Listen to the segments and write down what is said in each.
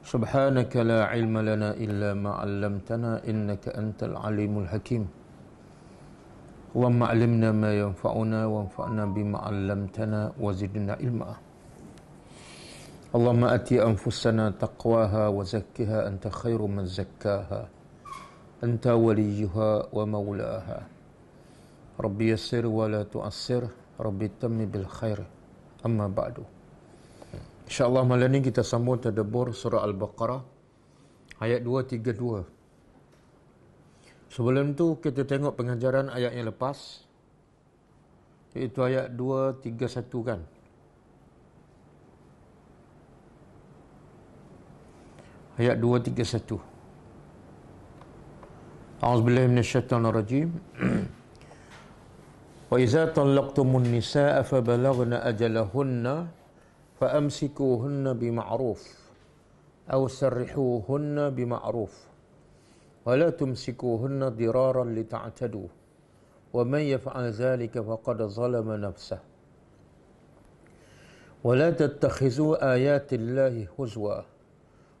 سبحانك لا علم لنا إلا ما علمتنا إنك أنت العليم الحكيم اللهم علمنا ما ينفعنا وانفعنا بما علمتنا وزدنا علما اللهم أتي أنفسنا تقواها وزكها أنت خير من زكاها أنت وليها ومولاها ربي يسر ولا تؤسر ربي تم بالخير أما بعد InsyaAllah malam ni kita sambung terdebur surah Al-Baqarah ayat 232. Sebelum tu kita tengok pengajaran ayat yang lepas. Iaitu ayat 231 kan. Ayat 231. A'udzubillahi minasyaitonirrajim. Wa idza talaqtumun nisaa'a fabalaghna ajalahunna فامسكوهن بمعروف او سرحوهن بمعروف ولا تمسكوهن ضرارا لتعتدوا ومن يفعل ذلك فقد ظلم نفسه ولا تتخذوا ايات الله هزوا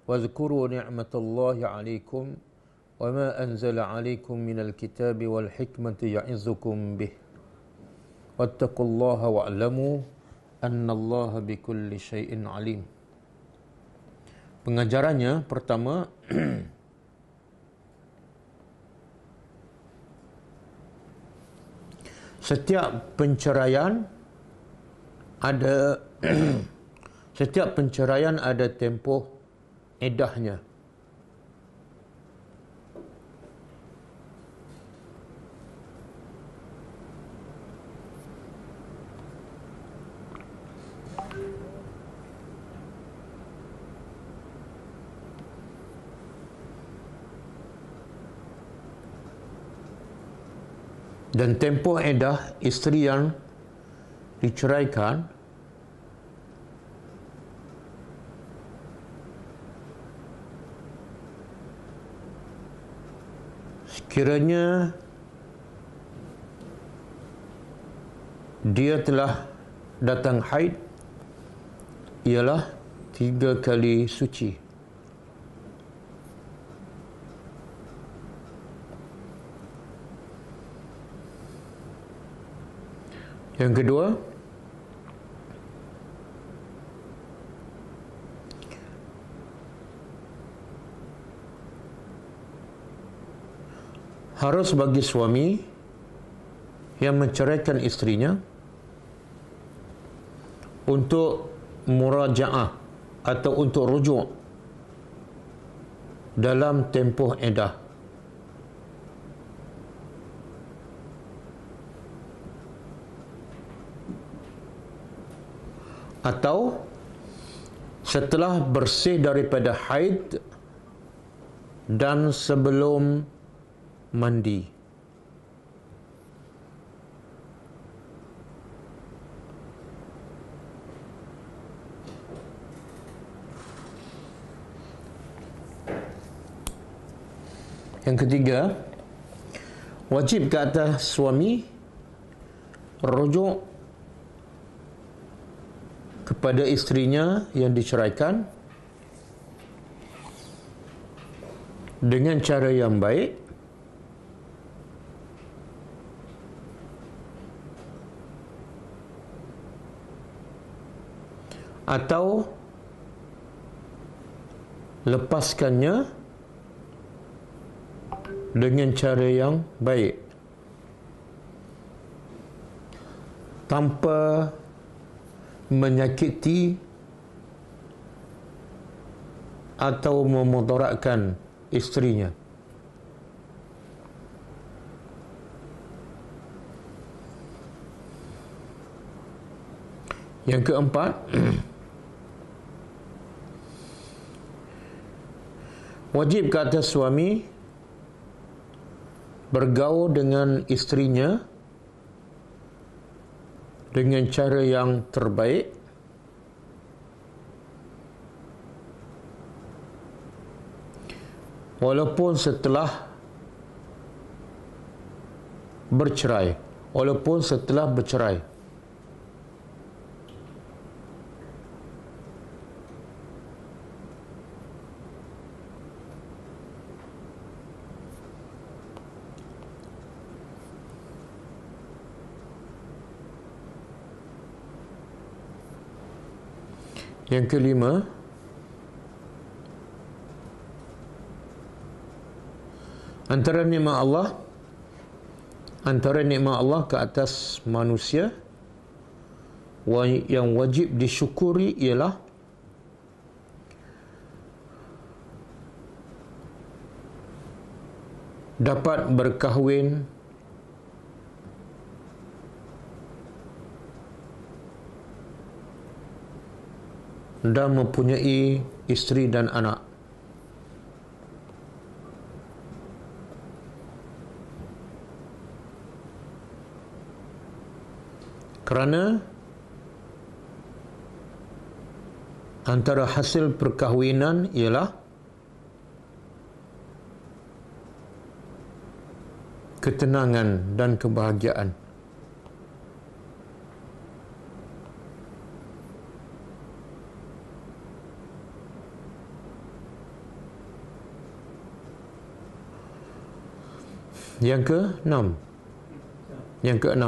واذكروا نعمه الله عليكم وما انزل عليكم من الكتاب والحكمه يعظكم به واتقوا الله واعلموا أن الله بكل شيء alim. Pengajarannya pertama setiap penceraian ada setiap penceraian ada tempoh edahnya. dan tempo edah isteri yang diceraikan sekiranya dia telah datang haid ialah tiga kali suci. Yang kedua harus bagi suami yang menceraikan istrinya untuk murajaah atau untuk rujuk dalam tempoh edah atau setelah bersih daripada haid dan sebelum mandi. Yang ketiga, wajib ke atas suami rujuk kepada istrinya yang diceraikan dengan cara yang baik atau lepaskannya dengan cara yang baik tanpa menyakiti atau memotorakkan istrinya. Yang keempat, wajib ke atas suami bergaul dengan istrinya dengan cara yang terbaik walaupun setelah bercerai walaupun setelah bercerai Yang kelima Antara nikmat Allah Antara nikmat Allah ke atas manusia Yang wajib disyukuri ialah Dapat berkahwin dan mempunyai isteri dan anak. Kerana antara hasil perkahwinan ialah ketenangan dan kebahagiaan. yang ke-6. Yang ke-6.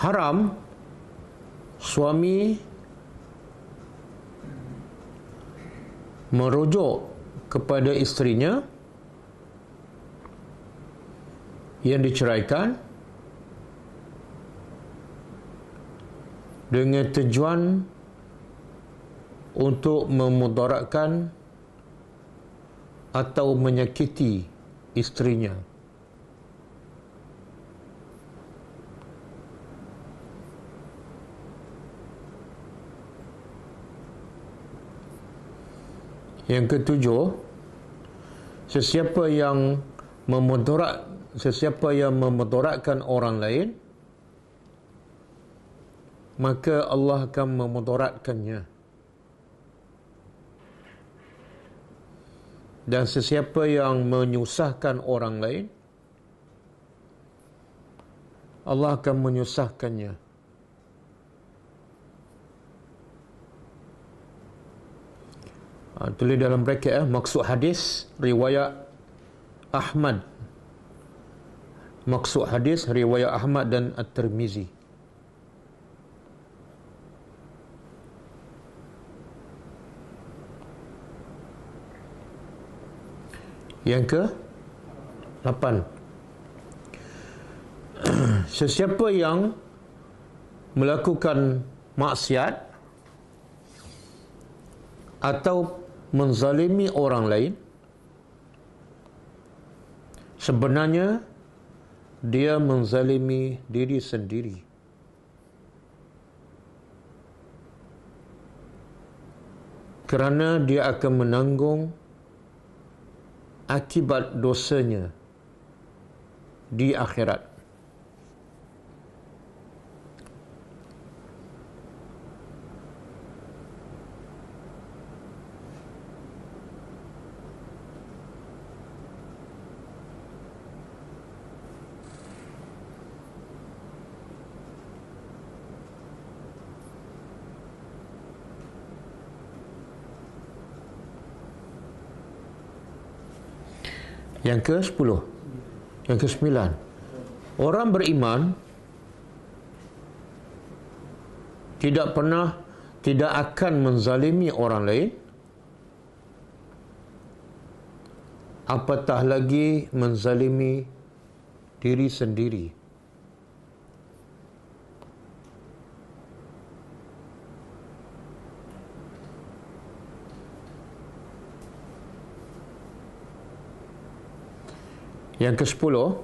Haram suami merujuk kepada isterinya yang diceraikan dengan tujuan untuk memudaratkan atau menyakiti isterinya. Yang ketujuh, sesiapa yang memotorak sesiapa yang memotorakkan orang lain maka Allah akan memotorakkannya. Dan sesiapa yang menyusahkan orang lain Allah akan menyusahkannya. Ah, tulis dalam bracket eh, maksud hadis riwayat Ahmad maksud hadis riwayat Ahmad dan At-Tirmizi yang ke 8 sesiapa yang melakukan maksiat atau menzalimi orang lain sebenarnya dia menzalimi diri sendiri kerana dia akan menanggung akibat dosanya di akhirat Yang ke sepuluh, Yang ke sembilan, Orang beriman tidak pernah tidak akan menzalimi orang lain. Apatah lagi menzalimi diri sendiri. Yang ke sepuluh,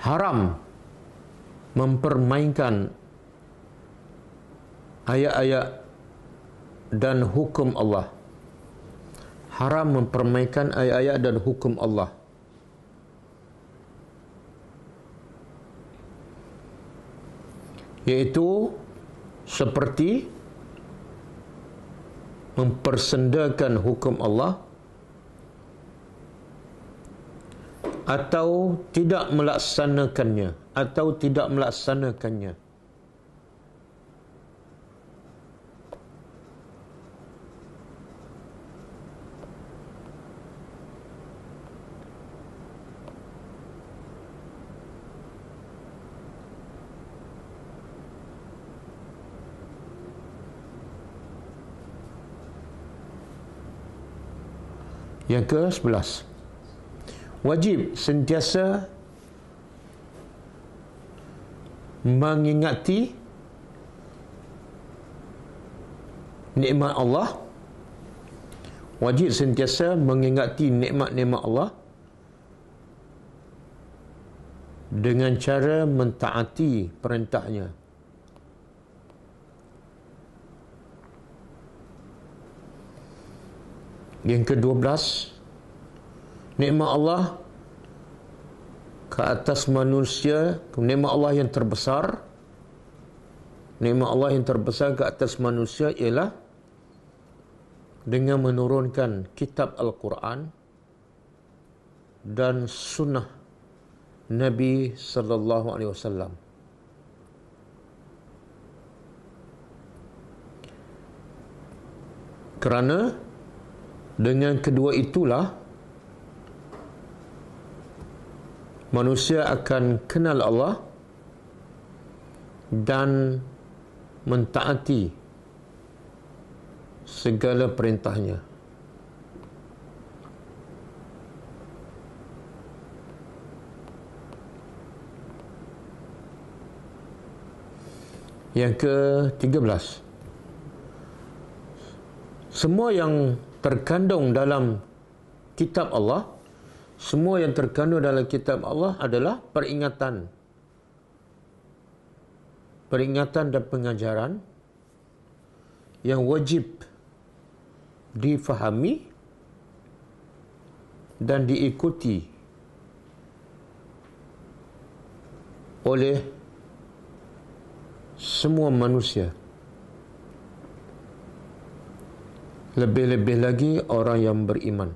haram mempermainkan ayat-ayat dan hukum Allah. Haram mempermainkan ayat-ayat dan hukum Allah. Iaitu seperti mempersendakan hukum Allah. atau tidak melaksanakannya atau tidak melaksanakannya Yang ke sebelas 11 wajib sentiasa mengingati nikmat Allah wajib sentiasa mengingati nikmat-nikmat Allah dengan cara mentaati perintahnya yang ke-12 nikmat Allah ke atas manusia nikmat Allah yang terbesar nikmat Allah yang terbesar ke atas manusia ialah dengan menurunkan kitab Al-Quran dan sunnah Nabi sallallahu alaihi wasallam kerana dengan kedua itulah manusia akan kenal Allah dan mentaati segala perintahnya. Yang ke-13 Semua yang terkandung dalam kitab Allah semua yang terkandung dalam kitab Allah adalah peringatan. Peringatan dan pengajaran yang wajib difahami dan diikuti oleh semua manusia. Lebih-lebih lagi orang yang beriman.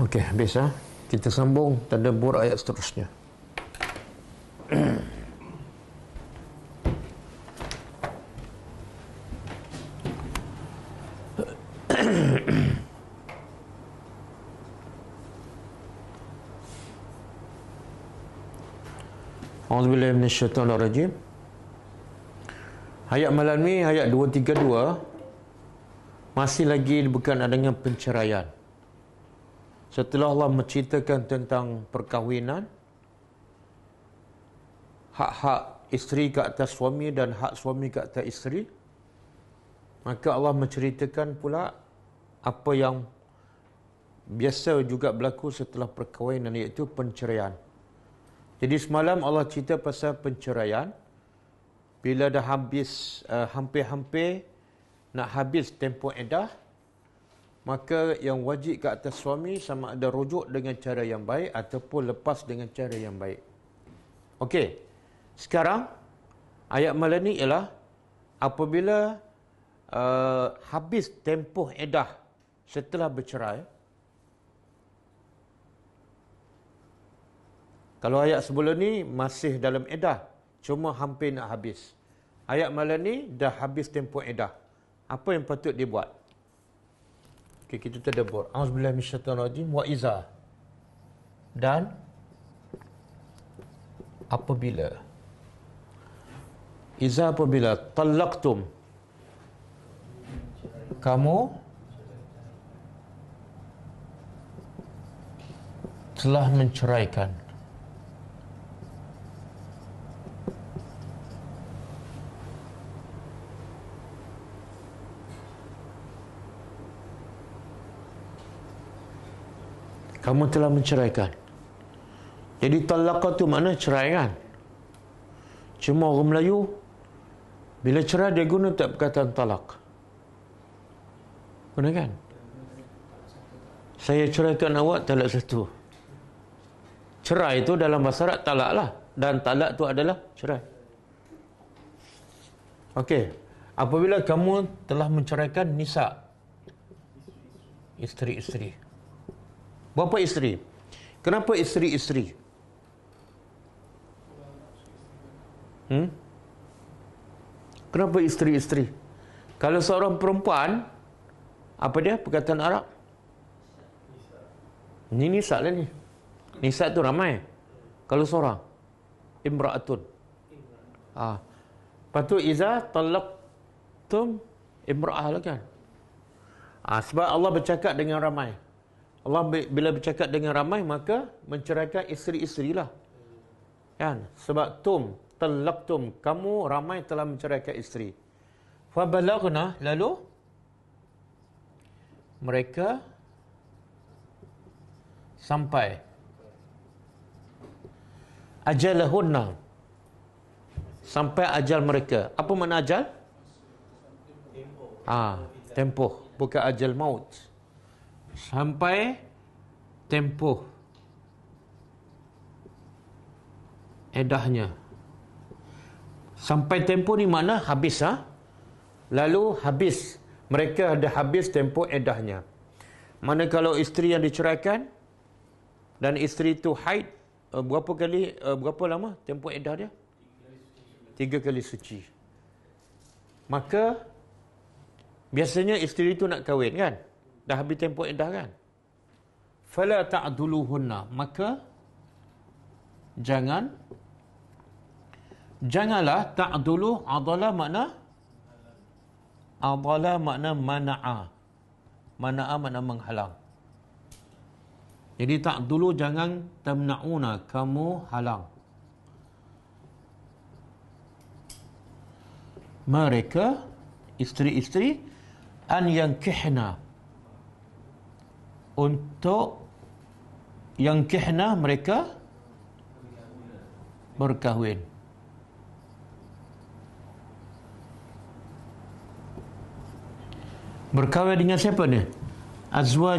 Okey, habis ha? Kita sambung tanda tadabbur ayat seterusnya. Auzubillahi minasyaitonirrajim. Ayat malam ni ayat 232 masih lagi bukan adanya penceraian. Setelah Allah menceritakan tentang perkahwinan Hak-hak isteri ke atas suami dan hak suami ke atas isteri Maka Allah menceritakan pula Apa yang biasa juga berlaku setelah perkahwinan iaitu penceraian Jadi semalam Allah cerita pasal penceraian Bila dah habis uh, hampir-hampir nak habis tempoh edah maka yang wajib ke atas suami sama ada rujuk dengan cara yang baik ataupun lepas dengan cara yang baik. Okey. Sekarang ayat malam ni ialah apabila uh, habis tempoh edah setelah bercerai Kalau ayat sebelum ni masih dalam edah cuma hampir nak habis. Ayat malam ni dah habis tempoh edah. Apa yang patut dibuat? Okay, kita terdebur. Auzubillah minasyaitan rajim wa iza. Dan apabila iza apabila talaqtum kamu telah menceraikan kamu telah menceraikan. Jadi talak tu mana cerai kan? Cuma orang Melayu, bila cerai dia guna tak kata talak. Guna kan? Saya cerai tuan awak, talak satu. Cerai itu dalam bahasa Arab talak lah. Dan talak tu adalah cerai. Okey. Apabila kamu telah menceraikan nisa. Isteri-isteri. Bapa isteri. Kenapa isteri-isteri? Hmm? Kenapa isteri-isteri? Kalau seorang perempuan, apa dia perkataan Arab? Ini Nisa lah ni. Nisa tu ramai. Kalau seorang? Imra'atun. Ha. Lepas tu, Iza talak tum imra'ah lah kan? Ha, sebab Allah bercakap dengan Ramai. Allah bila bercakap dengan ramai maka menceraikan isteri-isteri lah. Kan? Sebab tum, telak tum kamu ramai telah menceraikan isteri. Fabalagna lalu mereka sampai ajalahunna sampai ajal mereka. Apa mana ajal? Tempoh. Ah, tempoh bukan ajal maut sampai tempoh edahnya sampai tempoh ni mana habis ha? lalu habis mereka ada habis tempoh edahnya mana kalau isteri yang diceraikan dan isteri itu haid eh, berapa kali eh, berapa lama tempoh edah dia tiga kali suci maka biasanya isteri itu nak kahwin kan Dah habis tempoh iddah kan? Fala ta'duluhunna. Maka jangan janganlah ta'dulu adala makna adala makna mana'a. Mana'a makna menghalang. Jadi tak dulu jangan temna'una kamu halang. Mereka isteri-isteri an yang kehna untuk yang kehna mereka berkahwin. Berkahwin dengan siapa ni? Azwa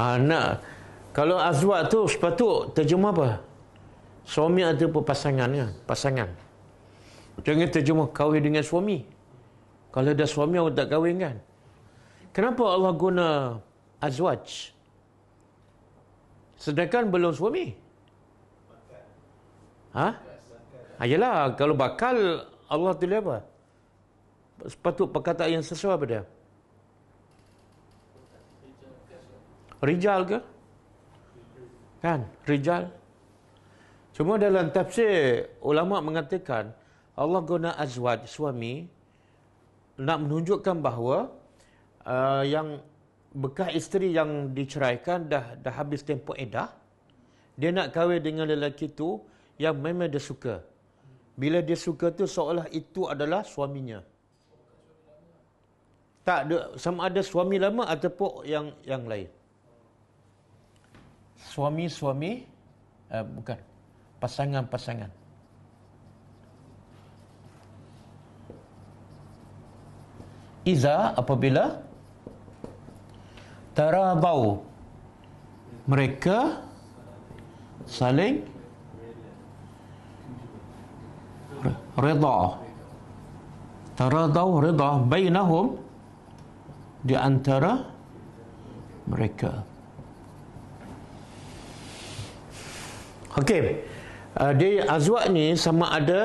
Ah, anak. Ha, Kalau Azwa tu sepatut terjemah apa? Suami ada pasangan ya? pasangan. Jangan terjemah kahwin dengan suami. Kalau dah suami awak tak kahwin kan? Kenapa Allah guna azwaj? Sedangkan belum suami. Ha? Ayolah, ha, kalau bakal Allah tu apa? Sepatut perkataan yang sesuai apa Rijal ke? Kan? Rijal. Cuma dalam tafsir, ulama mengatakan Allah guna azwaj, suami, nak menunjukkan bahawa uh, yang bekas isteri yang diceraikan dah dah habis tempoh edah dia nak kahwin dengan lelaki tu yang memang dia suka bila dia suka tu seolah itu adalah suaminya tak ada sama ada suami lama ataupun yang yang lain suami suami uh, bukan pasangan-pasangan iza apabila tarabau mereka saling redha tarabau redha bainahum di antara mereka Okey. Uh, dia azwa ni sama ada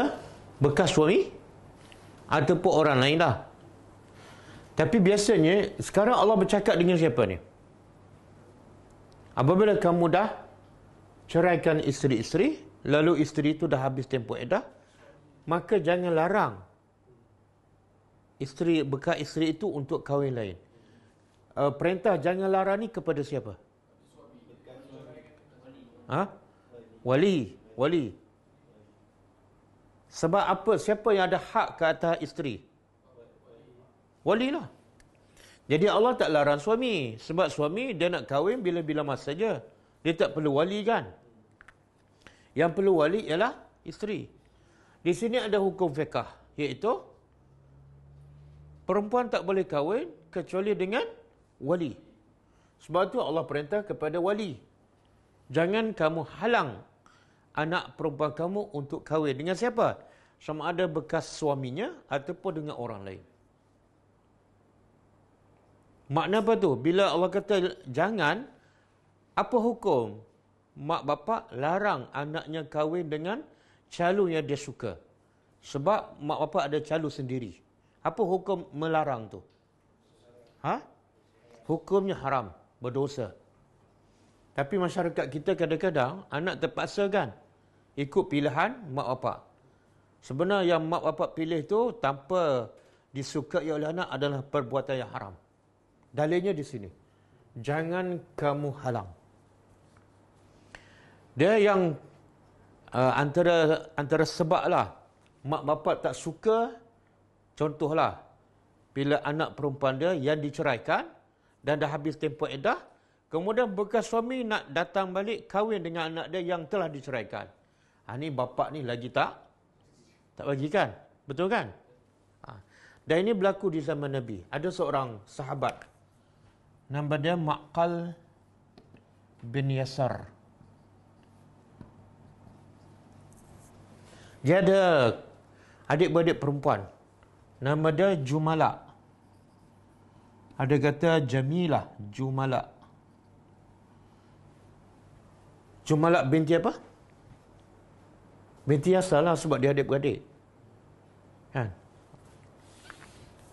bekas suami ataupun orang lain dah. Tapi biasanya sekarang Allah bercakap dengan siapa ni? Apabila kamu dah ceraikan isteri-isteri, lalu isteri itu dah habis tempoh edah, maka jangan larang isteri bekas isteri itu untuk kahwin lain. Uh, perintah jangan larang ni kepada siapa? Ha? Wali, wali. Sebab apa? Siapa yang ada hak ke atas isteri? Wali lah. Jadi Allah tak larang suami. Sebab suami dia nak kahwin bila-bila masa saja. Dia tak perlu wali kan? Yang perlu wali ialah isteri. Di sini ada hukum fiqah. Iaitu, perempuan tak boleh kahwin kecuali dengan wali. Sebab itu Allah perintah kepada wali. Jangan kamu halang anak perempuan kamu untuk kahwin. Dengan siapa? Sama ada bekas suaminya ataupun dengan orang lain. Makna apa tu? Bila Allah kata jangan, apa hukum? Mak bapak larang anaknya kahwin dengan calon yang dia suka. Sebab mak bapak ada calon sendiri. Apa hukum melarang tu? Ha? Hukumnya haram, berdosa. Tapi masyarakat kita kadang-kadang anak terpaksa kan ikut pilihan mak bapak. Sebenarnya yang mak bapak pilih tu tanpa disukai oleh anak adalah perbuatan yang haram. Dalilnya di sini. Jangan kamu halang. Dia yang uh, antara antara sebablah mak bapak tak suka contohlah bila anak perempuan dia yang diceraikan dan dah habis tempoh edah, kemudian bekas suami nak datang balik kahwin dengan anak dia yang telah diceraikan. Ha ni bapak ni lagi tak tak bagikan. Betul kan? Ha. Dan ini berlaku di zaman Nabi. Ada seorang sahabat Nama dia Maqal bin Yasar. Dia ada adik-beradik perempuan. Nama dia Jumala. Ada kata Jamila Jumala. Jumala binti apa? Binti Yasar lah sebab dia adik-beradik. Kan?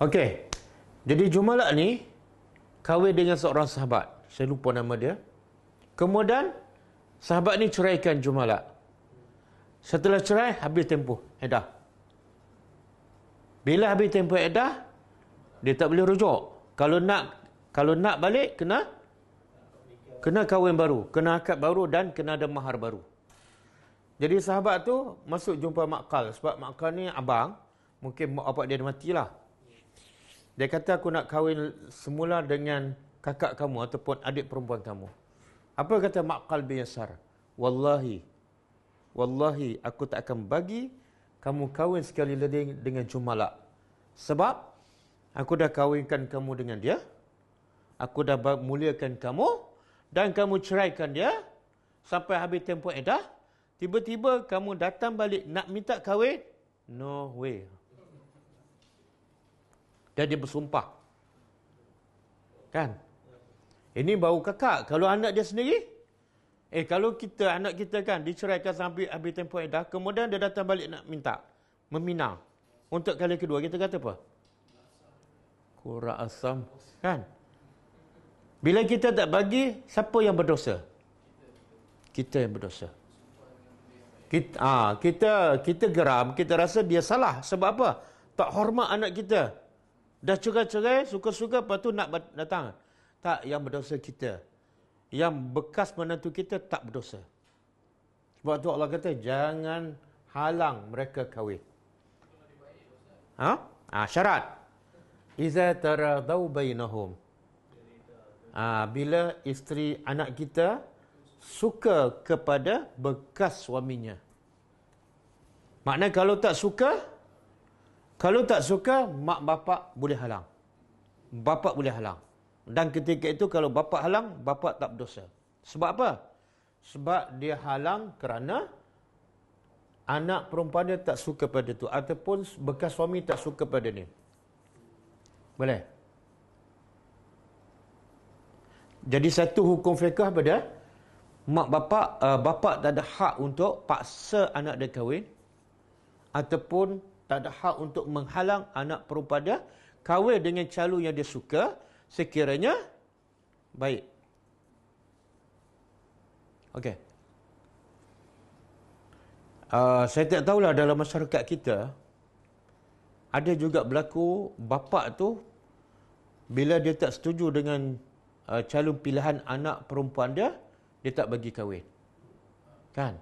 Okey. Jadi Jumala ni kahwin dengan seorang sahabat. Saya lupa nama dia. Kemudian, sahabat ni ceraikan Jumalak. Setelah cerai, habis tempoh. Edah. Bila habis tempoh edah, dia tak boleh rujuk. Kalau nak kalau nak balik, kena kena kahwin baru. Kena akad baru dan kena ada mahar baru. Jadi sahabat tu masuk jumpa makal. Sebab makal ni abang. Mungkin bapak dia dah matilah. Dia kata aku nak kahwin semula dengan kakak kamu ataupun adik perempuan kamu. Apa kata Mak Qalbi Yasar? Wallahi, wallahi aku tak akan bagi kamu kahwin sekali lagi dengan Jumala. Sebab aku dah kahwinkan kamu dengan dia. Aku dah muliakan kamu. Dan kamu ceraikan dia. Sampai habis tempoh edah. Tiba-tiba kamu datang balik nak minta kahwin. No way dan dia bersumpah. Kan? Ini bau kakak. Kalau anak dia sendiri, eh kalau kita anak kita kan diceraikan sampai habis tempoh dah, kemudian dia datang balik nak minta meminang. Untuk kali kedua kita kata apa? Kurang asam. Kan? Bila kita tak bagi, siapa yang berdosa? Kita yang berdosa. Kita, ah, kita kita geram, kita rasa dia salah. Sebab apa? Tak hormat anak kita. Dah cerai-cerai, suka-suka, lepas tu nak datang. Tak, yang berdosa kita. Yang bekas menantu kita tak berdosa. Sebab tu Allah kata, jangan halang mereka kahwin. Ha? Ha, syarat. Iza taradau bainahum. Ha, bila isteri anak kita suka kepada bekas suaminya. Maknanya kalau tak suka, kalau tak suka, mak bapak boleh halang. Bapak boleh halang. Dan ketika itu kalau bapak halang, bapak tak berdosa. Sebab apa? Sebab dia halang kerana anak perempuan dia tak suka pada tu ataupun bekas suami tak suka pada ni. Boleh? Jadi satu hukum fiqah pada mak bapak uh, bapak tak ada hak untuk paksa anak dia kahwin ataupun tak ada hak untuk menghalang anak perempuan dia kahwin dengan calon yang dia suka sekiranya baik. Okey. Uh, saya tak tahulah dalam masyarakat kita ada juga berlaku bapa tu bila dia tak setuju dengan uh, calon pilihan anak perempuan dia dia tak bagi kahwin. Kan?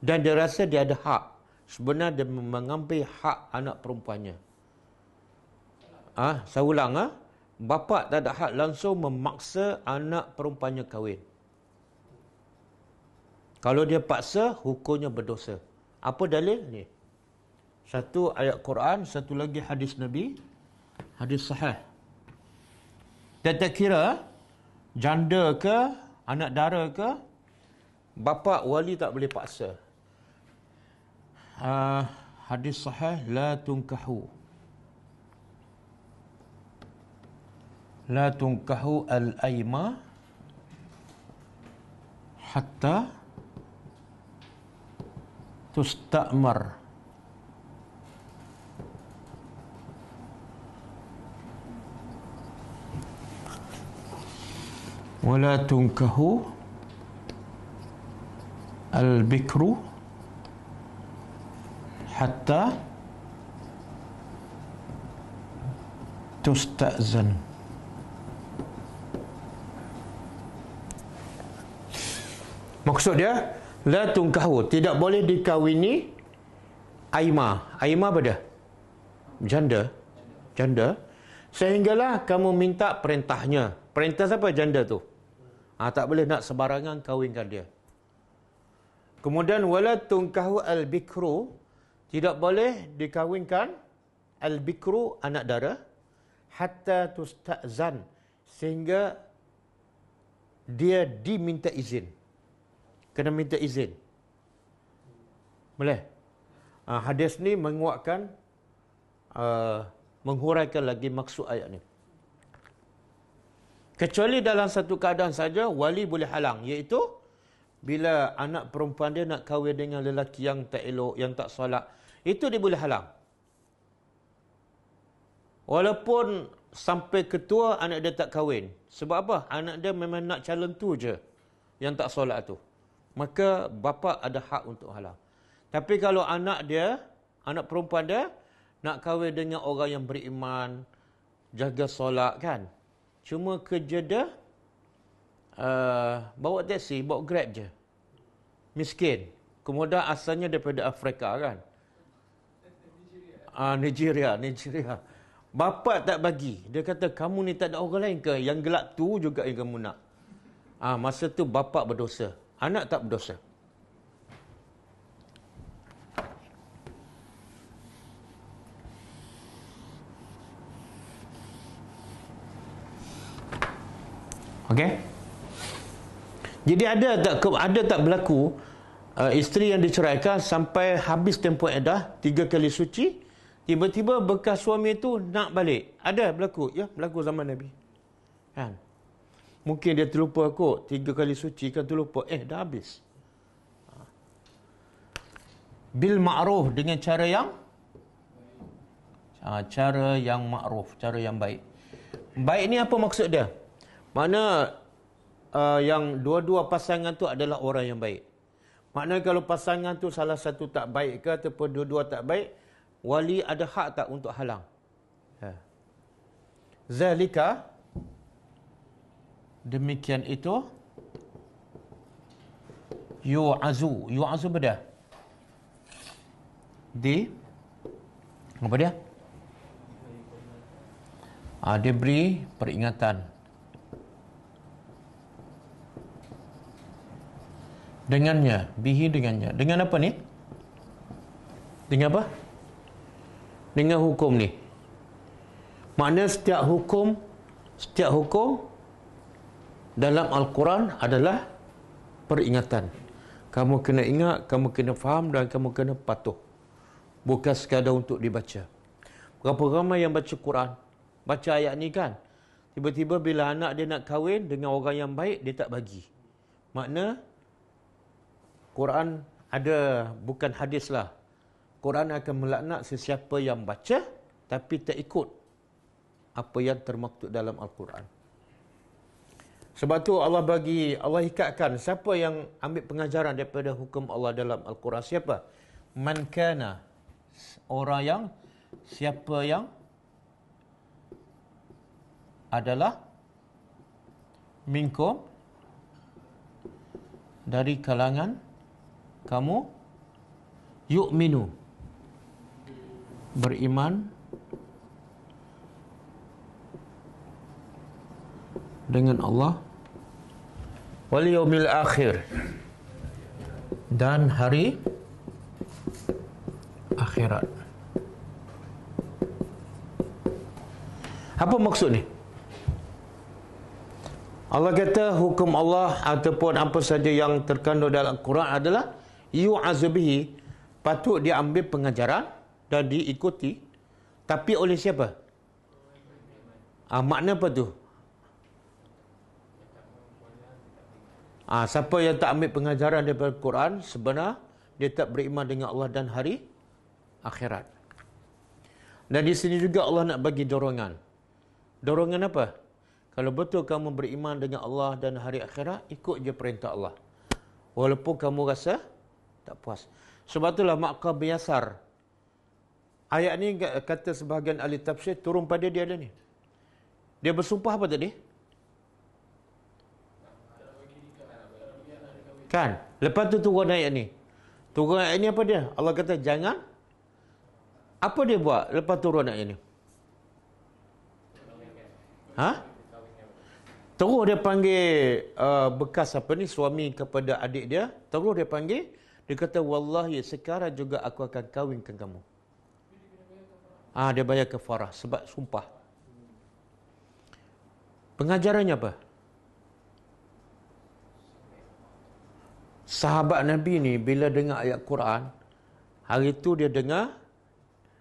Dan dia rasa dia ada hak sebenarnya dia mengambil hak anak perempuannya. Ah, ha? saya ulang ah. Ha? Bapa tak ada hak langsung memaksa anak perempuannya kahwin. Kalau dia paksa, hukumnya berdosa. Apa dalil ni? Satu ayat Quran, satu lagi hadis Nabi. Hadis sahih. Dan tak kira ah, janda ke, anak dara ke, bapa wali tak boleh paksa. Ah, hadis sahih la tunkahu la tunkahu al aima hatta tustamar wala tunkahu al bikru hatta tustazan maksud dia la tungkahu tidak boleh dikawini. aima aima apa dia janda janda sehinggalah kamu minta perintahnya perintah siapa janda tu ha, tak boleh nak sebarangan kahwinkan dia kemudian wala tungkahu al bikru tidak boleh dikawinkan al-bikru anak dara hatta tustazan sehingga dia diminta izin kena minta izin boleh uh, hadis ni menguatkan uh, menghuraikan lagi maksud ayat ni kecuali dalam satu keadaan saja wali boleh halang iaitu bila anak perempuan dia nak kahwin dengan lelaki yang tak elok yang tak solat itu dia boleh halang. Walaupun sampai ketua anak dia tak kahwin. Sebab apa? Anak dia memang nak calon tu je yang tak solat tu. Maka bapa ada hak untuk halang. Tapi kalau anak dia, anak perempuan dia nak kahwin dengan orang yang beriman, jaga solat kan. Cuma kerja dia uh, bawa taksi, bawa Grab je. Miskin. Kemudian asalnya daripada Afrika kan. Ah Nigeria, Nigeria. Bapa tak bagi. Dia kata kamu ni tak ada orang lain ke yang gelak tu juga yang kamu nak. Ah masa tu bapa berdosa, anak tak berdosa. Okey. Jadi ada tak ada tak berlaku uh, isteri yang diceraikan sampai habis tempoh edah tiga kali suci, Tiba-tiba bekas suami itu nak balik. Ada berlaku. Ya, berlaku zaman Nabi. Kan? Mungkin dia terlupa aku Tiga kali suci kan terlupa. Eh, dah habis. Ha. Bil ma'ruf dengan cara yang? Ha, cara yang ma'ruf. Cara yang baik. Baik ni apa maksud dia? Mana uh, yang dua-dua pasangan tu adalah orang yang baik. Maknanya kalau pasangan tu salah satu tak baik ke ataupun dua-dua tak baik, wali ada hak tak untuk halang? Ya. Zalika demikian itu yu'azu, yu'azu beda. Di apa dia? Ha, dia beri peringatan dengannya, bihi dengannya. Dengan apa ni? Dengan apa? dengan hukum ni makna setiap hukum setiap hukum dalam al-Quran adalah peringatan kamu kena ingat kamu kena faham dan kamu kena patuh bukan sekadar untuk dibaca berapa ramai yang baca Quran baca ayat ni kan tiba-tiba bila anak dia nak kahwin dengan orang yang baik dia tak bagi makna Quran ada bukan hadis lah Quran akan melaknat sesiapa yang baca tapi tak ikut apa yang termaktub dalam Al-Quran. Sebab tu Allah bagi, Allah ikatkan siapa yang ambil pengajaran daripada hukum Allah dalam Al-Quran. Siapa? Man kana. Orang yang, siapa yang adalah minkum dari kalangan kamu yu'minu. minu beriman dengan Allah wal yaumil akhir dan hari akhirat apa maksud ni Allah kata hukum Allah ataupun apa saja yang terkandung dalam Quran adalah yu'azbihi patut diambil pengajaran dan diikuti tapi oleh siapa? Ah makna apa tu? Ah siapa yang tak ambil pengajaran daripada Quran sebenar dia tak beriman dengan Allah dan hari akhirat. Dan di sini juga Allah nak bagi dorongan. Dorongan apa? Kalau betul kamu beriman dengan Allah dan hari akhirat, ikut je perintah Allah. Walaupun kamu rasa tak puas. Sebab itulah makkah biasar. Ayat ni kata sebahagian ahli tafsir turun pada dia ada ni. Dia bersumpah apa tadi? Kan? Lepas tu turun ayat ni. Turun ayat ni apa dia? Allah kata jangan. Apa dia buat lepas turun ayat ni? Ha? Terus dia panggil uh, bekas apa ni suami kepada adik dia. Terus dia panggil. Dia kata, Wallahi sekarang juga aku akan kahwinkan kamu. Ah ha, dia bayar kefarah sebab sumpah. Pengajarannya apa? Sahabat Nabi ni bila dengar ayat Quran, hari tu dia dengar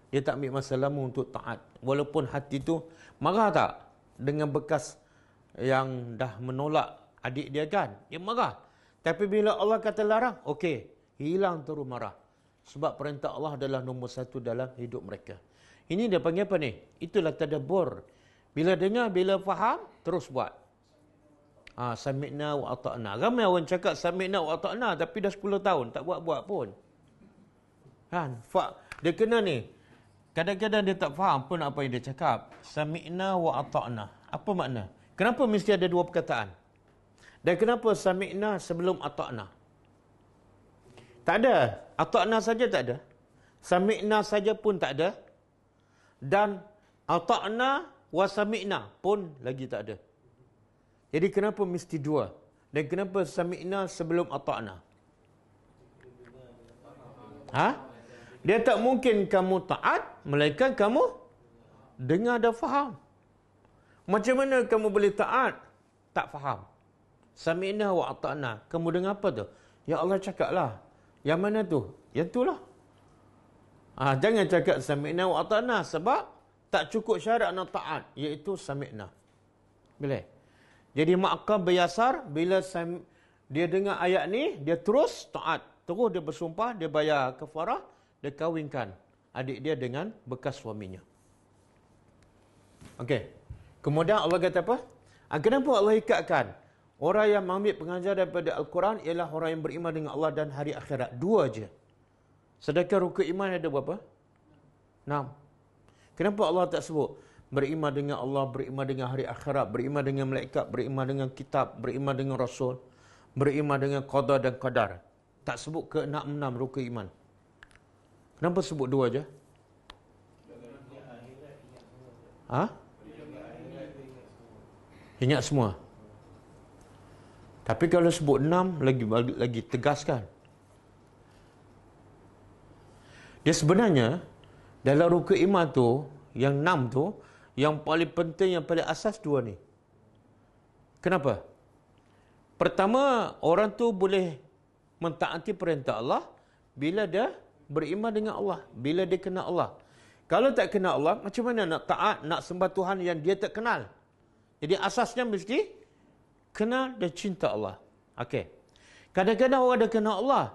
dia tak ambil masa lama untuk taat. Walaupun hati tu marah tak dengan bekas yang dah menolak adik dia kan? Dia marah. Tapi bila Allah kata larang, okey, hilang terus marah. Sebab perintah Allah adalah nombor satu dalam hidup mereka. Ini dia panggil apa ni? Itulah tadabur. Bila dengar, bila faham, terus buat. Ha, ah, samikna wa ata'na. Ramai orang cakap samikna wa ata'na tapi dah 10 tahun tak buat-buat pun. Kan? fa, dia kena ni. Kadang-kadang dia tak faham pun apa yang dia cakap. Samikna wa ata'na. Apa makna? Kenapa mesti ada dua perkataan? Dan kenapa samikna sebelum ata'na? Tak ada. Ata'na saja tak ada. Samikna saja pun tak ada dan ata'na wa sami'na pun lagi tak ada. Jadi kenapa mesti dua? Dan kenapa sami'na sebelum ata'na? Ha? Dia tak mungkin kamu taat melainkan kamu dengar dan faham. Macam mana kamu boleh taat tak faham? Sami'na wa ata'na. Kamu dengar apa tu? Ya Allah cakaplah. Yang mana tu? Yang itulah. Ah ha, jangan cakap sami'na wa ata'na sebab tak cukup syarat nak taat iaitu sami'na. Boleh. Jadi makam biasar bila sam, dia dengar ayat ni dia terus taat. Terus dia bersumpah, dia bayar kefarah, dia kawinkan adik dia dengan bekas suaminya. Okey. Kemudian Allah kata apa? Ha, kenapa Allah ikatkan? Orang yang mengambil pengajar daripada Al-Quran ialah orang yang beriman dengan Allah dan hari akhirat. Dua je. Sedangkan rukun iman ada berapa? Enam. Kenapa Allah tak sebut? Beriman dengan Allah, beriman dengan hari akhirat, beriman dengan malaikat, beriman dengan kitab, beriman dengan rasul, beriman dengan qadar dan qadar. Tak sebut ke enam-enam rukun iman. Kenapa sebut dua aja? Ha? Ingat semua. Tapi kalau sebut enam, lagi lagi tegaskan. Dia ya, sebenarnya dalam ruku iman tu yang enam tu yang paling penting yang paling asas dua ni. Kenapa? Pertama, orang tu boleh mentaati perintah Allah bila dia beriman dengan Allah, bila dia kenal Allah. Kalau tak kenal Allah, macam mana nak taat, nak sembah Tuhan yang dia tak kenal? Jadi asasnya mesti kenal dan cinta Allah. Okey. Kadang-kadang orang ada kenal Allah,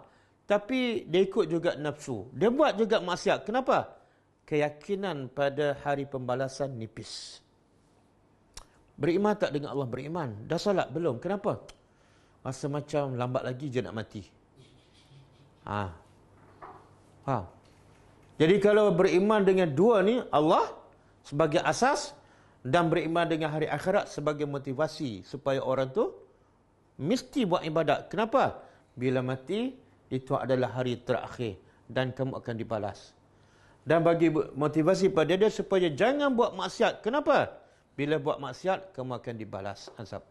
tapi dia ikut juga nafsu. Dia buat juga maksiat. Kenapa? Keyakinan pada hari pembalasan nipis. Beriman tak dengan Allah? Beriman. Dah salat? Belum. Kenapa? Rasa macam lambat lagi je nak mati. Ha. Ha. Jadi kalau beriman dengan dua ni, Allah sebagai asas dan beriman dengan hari akhirat sebagai motivasi supaya orang tu mesti buat ibadat. Kenapa? Bila mati, itu adalah hari terakhir dan kamu akan dibalas. Dan bagi motivasi pada dia supaya jangan buat maksiat. Kenapa? Bila buat maksiat, kamu akan dibalas azab.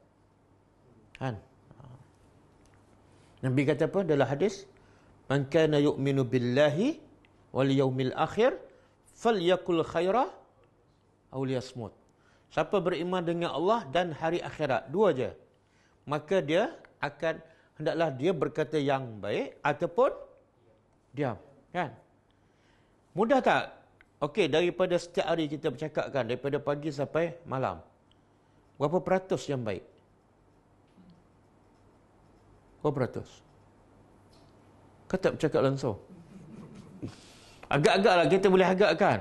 Kan? Nabi kata apa dalam hadis? Man kana yu'minu billahi wal yawmil akhir fal yakul khairah. aw smut. Siapa beriman dengan Allah dan hari akhirat, dua je. Maka dia akan hendaklah dia berkata yang baik ataupun diam. Kan? Mudah tak? Okey, daripada setiap hari kita bercakapkan, daripada pagi sampai malam, berapa peratus yang baik? Berapa peratus? Kau bercakap langsung? agak agaklah kita boleh agakkan.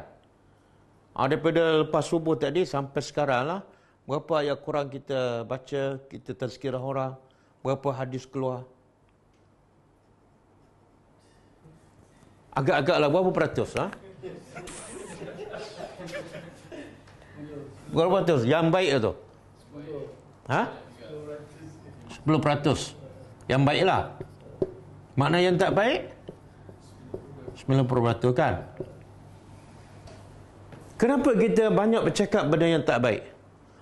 Ha, daripada lepas subuh tadi sampai sekarang lah, berapa yang kurang kita baca, kita tazkirah orang, berapa hadis keluar agak agaklah lah berapa peratus ha? berapa peratus yang baik itu, lah ha? 10 peratus yang baiklah. lah makna yang tak baik 90 peratus kan kenapa kita banyak bercakap benda yang tak baik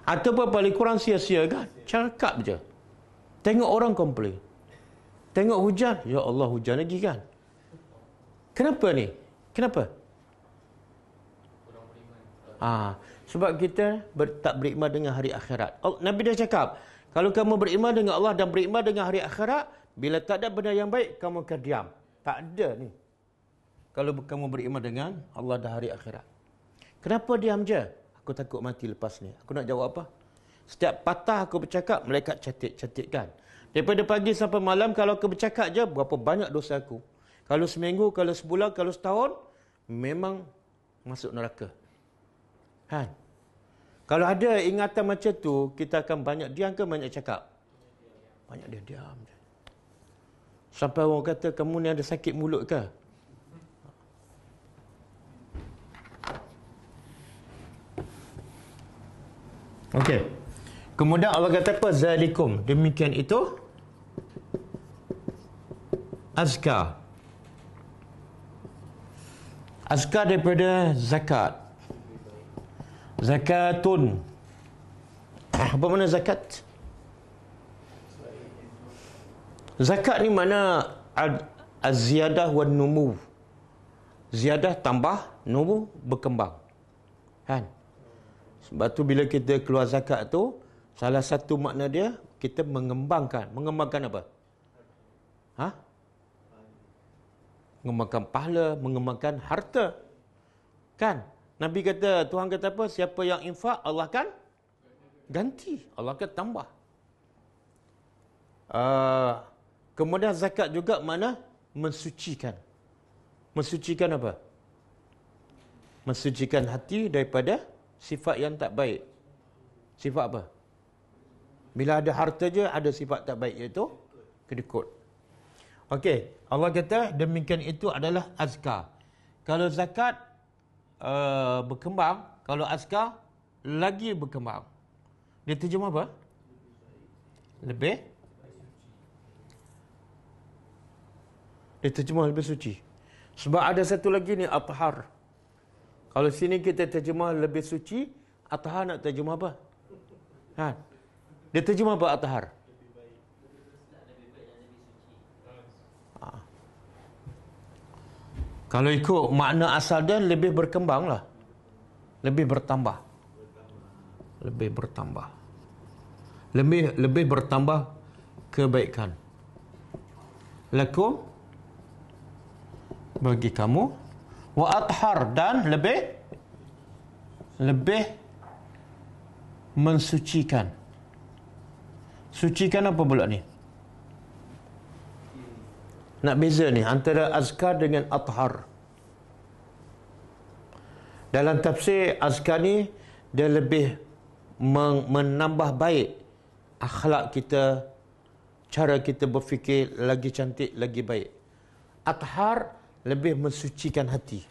ataupun paling kurang sia-sia kan cakap je Tengok orang komplain. Tengok hujan. Ya Allah hujan lagi kan. Kenapa ni? Kenapa? Ah, ha, sebab kita ber, tak beriman dengan hari akhirat. Oh, Nabi dah cakap, kalau kamu beriman dengan Allah dan beriman dengan hari akhirat, bila tak ada benda yang baik, kamu akan diam. Tak ada ni. Kalau kamu beriman dengan Allah dan hari akhirat. Kenapa diam je? Aku takut mati lepas ni. Aku nak jawab apa? Setiap patah aku bercakap, malaikat catit-catitkan. Daripada pagi sampai malam, kalau aku bercakap je, berapa banyak dosa aku. Kalau seminggu, kalau sebulan, kalau setahun, memang masuk neraka. Kan? Kalau ada ingatan macam tu, kita akan banyak diam ke banyak cakap? Banyak dia diam. Sampai orang kata, kamu ni ada sakit mulut ke? Okay. Kemudian Allah kata apa? Zalikum. Demikian itu. Azka. Azka daripada zakat. Zakatun. Ah, apa mana zakat? Zakat ni mana az-ziyadah wa numu. Ziyadah tambah, numu berkembang. Kan? Sebab tu bila kita keluar zakat tu, Salah satu makna dia kita mengembangkan. Mengembangkan apa? Ha? Mengembangkan pahala, mengembangkan harta. Kan? Nabi kata, Tuhan kata apa? Siapa yang infak, Allah kan ganti. Allah kan tambah. Uh, kemudian zakat juga mana? Mensucikan. Mensucikan apa? Mensucikan hati daripada sifat yang tak baik. Sifat apa? Bila ada harta je ada sifat tak baik iaitu kedekut. Okey, Allah kata demikian itu adalah azkar. Kalau zakat uh, berkembang, kalau azkar lagi berkembang. Dia terjemah apa? Lebih Dia terjemah lebih suci. Sebab ada satu lagi ni athhar. Kalau sini kita terjemah lebih suci, athhar nak terjemah apa? Ha? Dia terjemah apa Al-Tahar? Kalau ikut makna asal dia lebih berkembang lah. Lebih bertambah. Lebih bertambah. Lebih lebih bertambah kebaikan. Lekum bagi kamu. Wa athar dan lebih lebih mensucikan. Sucikan apa pula ni? Nak beza ni antara azkar dengan athar. Dalam tafsir azkar ni dia lebih menambah baik akhlak kita, cara kita berfikir lagi cantik, lagi baik. Athar lebih mensucikan hati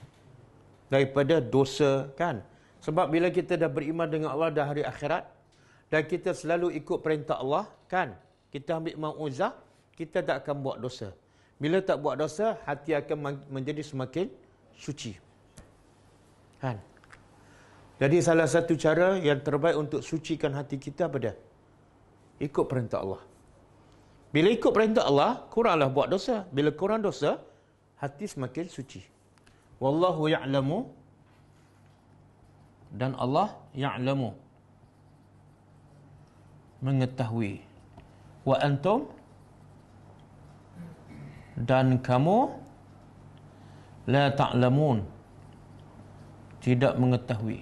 daripada dosa kan? Sebab bila kita dah beriman dengan Allah dah hari akhirat, dan kita selalu ikut perintah Allah, kan? Kita ambil ma'uzah, kita tak akan buat dosa. Bila tak buat dosa, hati akan menjadi semakin suci. Kan? Jadi salah satu cara yang terbaik untuk sucikan hati kita pada ikut perintah Allah. Bila ikut perintah Allah, kuranglah buat dosa. Bila kurang dosa, hati semakin suci. Wallahu ya'lamu dan Allah ya'lamu mengetahui wa antum dan kamu la ta'lamun tidak mengetahui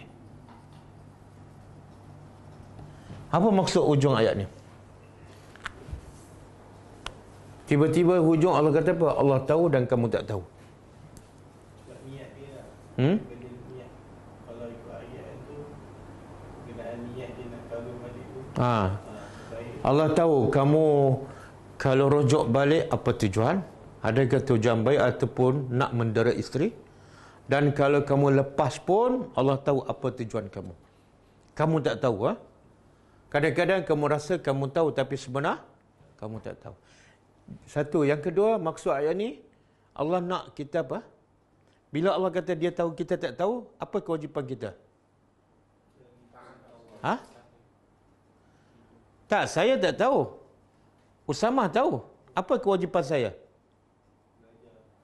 apa maksud ujung ayat ni tiba-tiba hujung Allah kata apa Allah tahu dan kamu tak tahu lah. hmm ha Allah tahu kamu kalau rujuk balik apa tujuan? Adakah tujuan baik ataupun nak mendera isteri? Dan kalau kamu lepas pun Allah tahu apa tujuan kamu. Kamu tak tahu ah. Ha? Kadang-kadang kamu rasa kamu tahu tapi sebenarnya kamu tak tahu. Satu, yang kedua maksud ayat ni Allah nak kita apa? Bila Allah kata dia tahu kita tak tahu, apa kewajipan kita? Ha? Tak, saya tak tahu. Usama tahu. Apa kewajipan saya?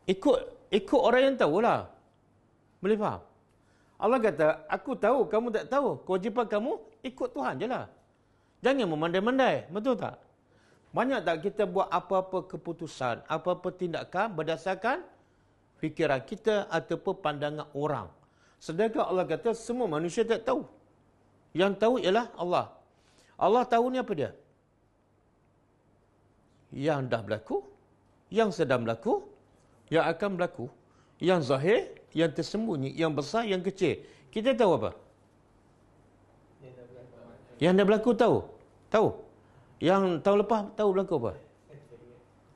Ikut ikut orang yang tahulah. Boleh faham? Allah kata, aku tahu, kamu tak tahu. Kewajipan kamu, ikut Tuhan je lah. Jangan memandai-mandai. Betul tak? Banyak tak kita buat apa-apa keputusan, apa-apa tindakan berdasarkan fikiran kita ataupun pandangan orang. Sedangkan Allah kata, semua manusia tak tahu. Yang tahu ialah Allah. Allah tahu ni apa dia? Yang dah berlaku, yang sedang berlaku, yang akan berlaku, yang zahir, yang tersembunyi, yang besar, yang kecil. Kita tahu apa? Yang dah berlaku tahu? Tahu? Yang tahun lepas tahu berlaku apa?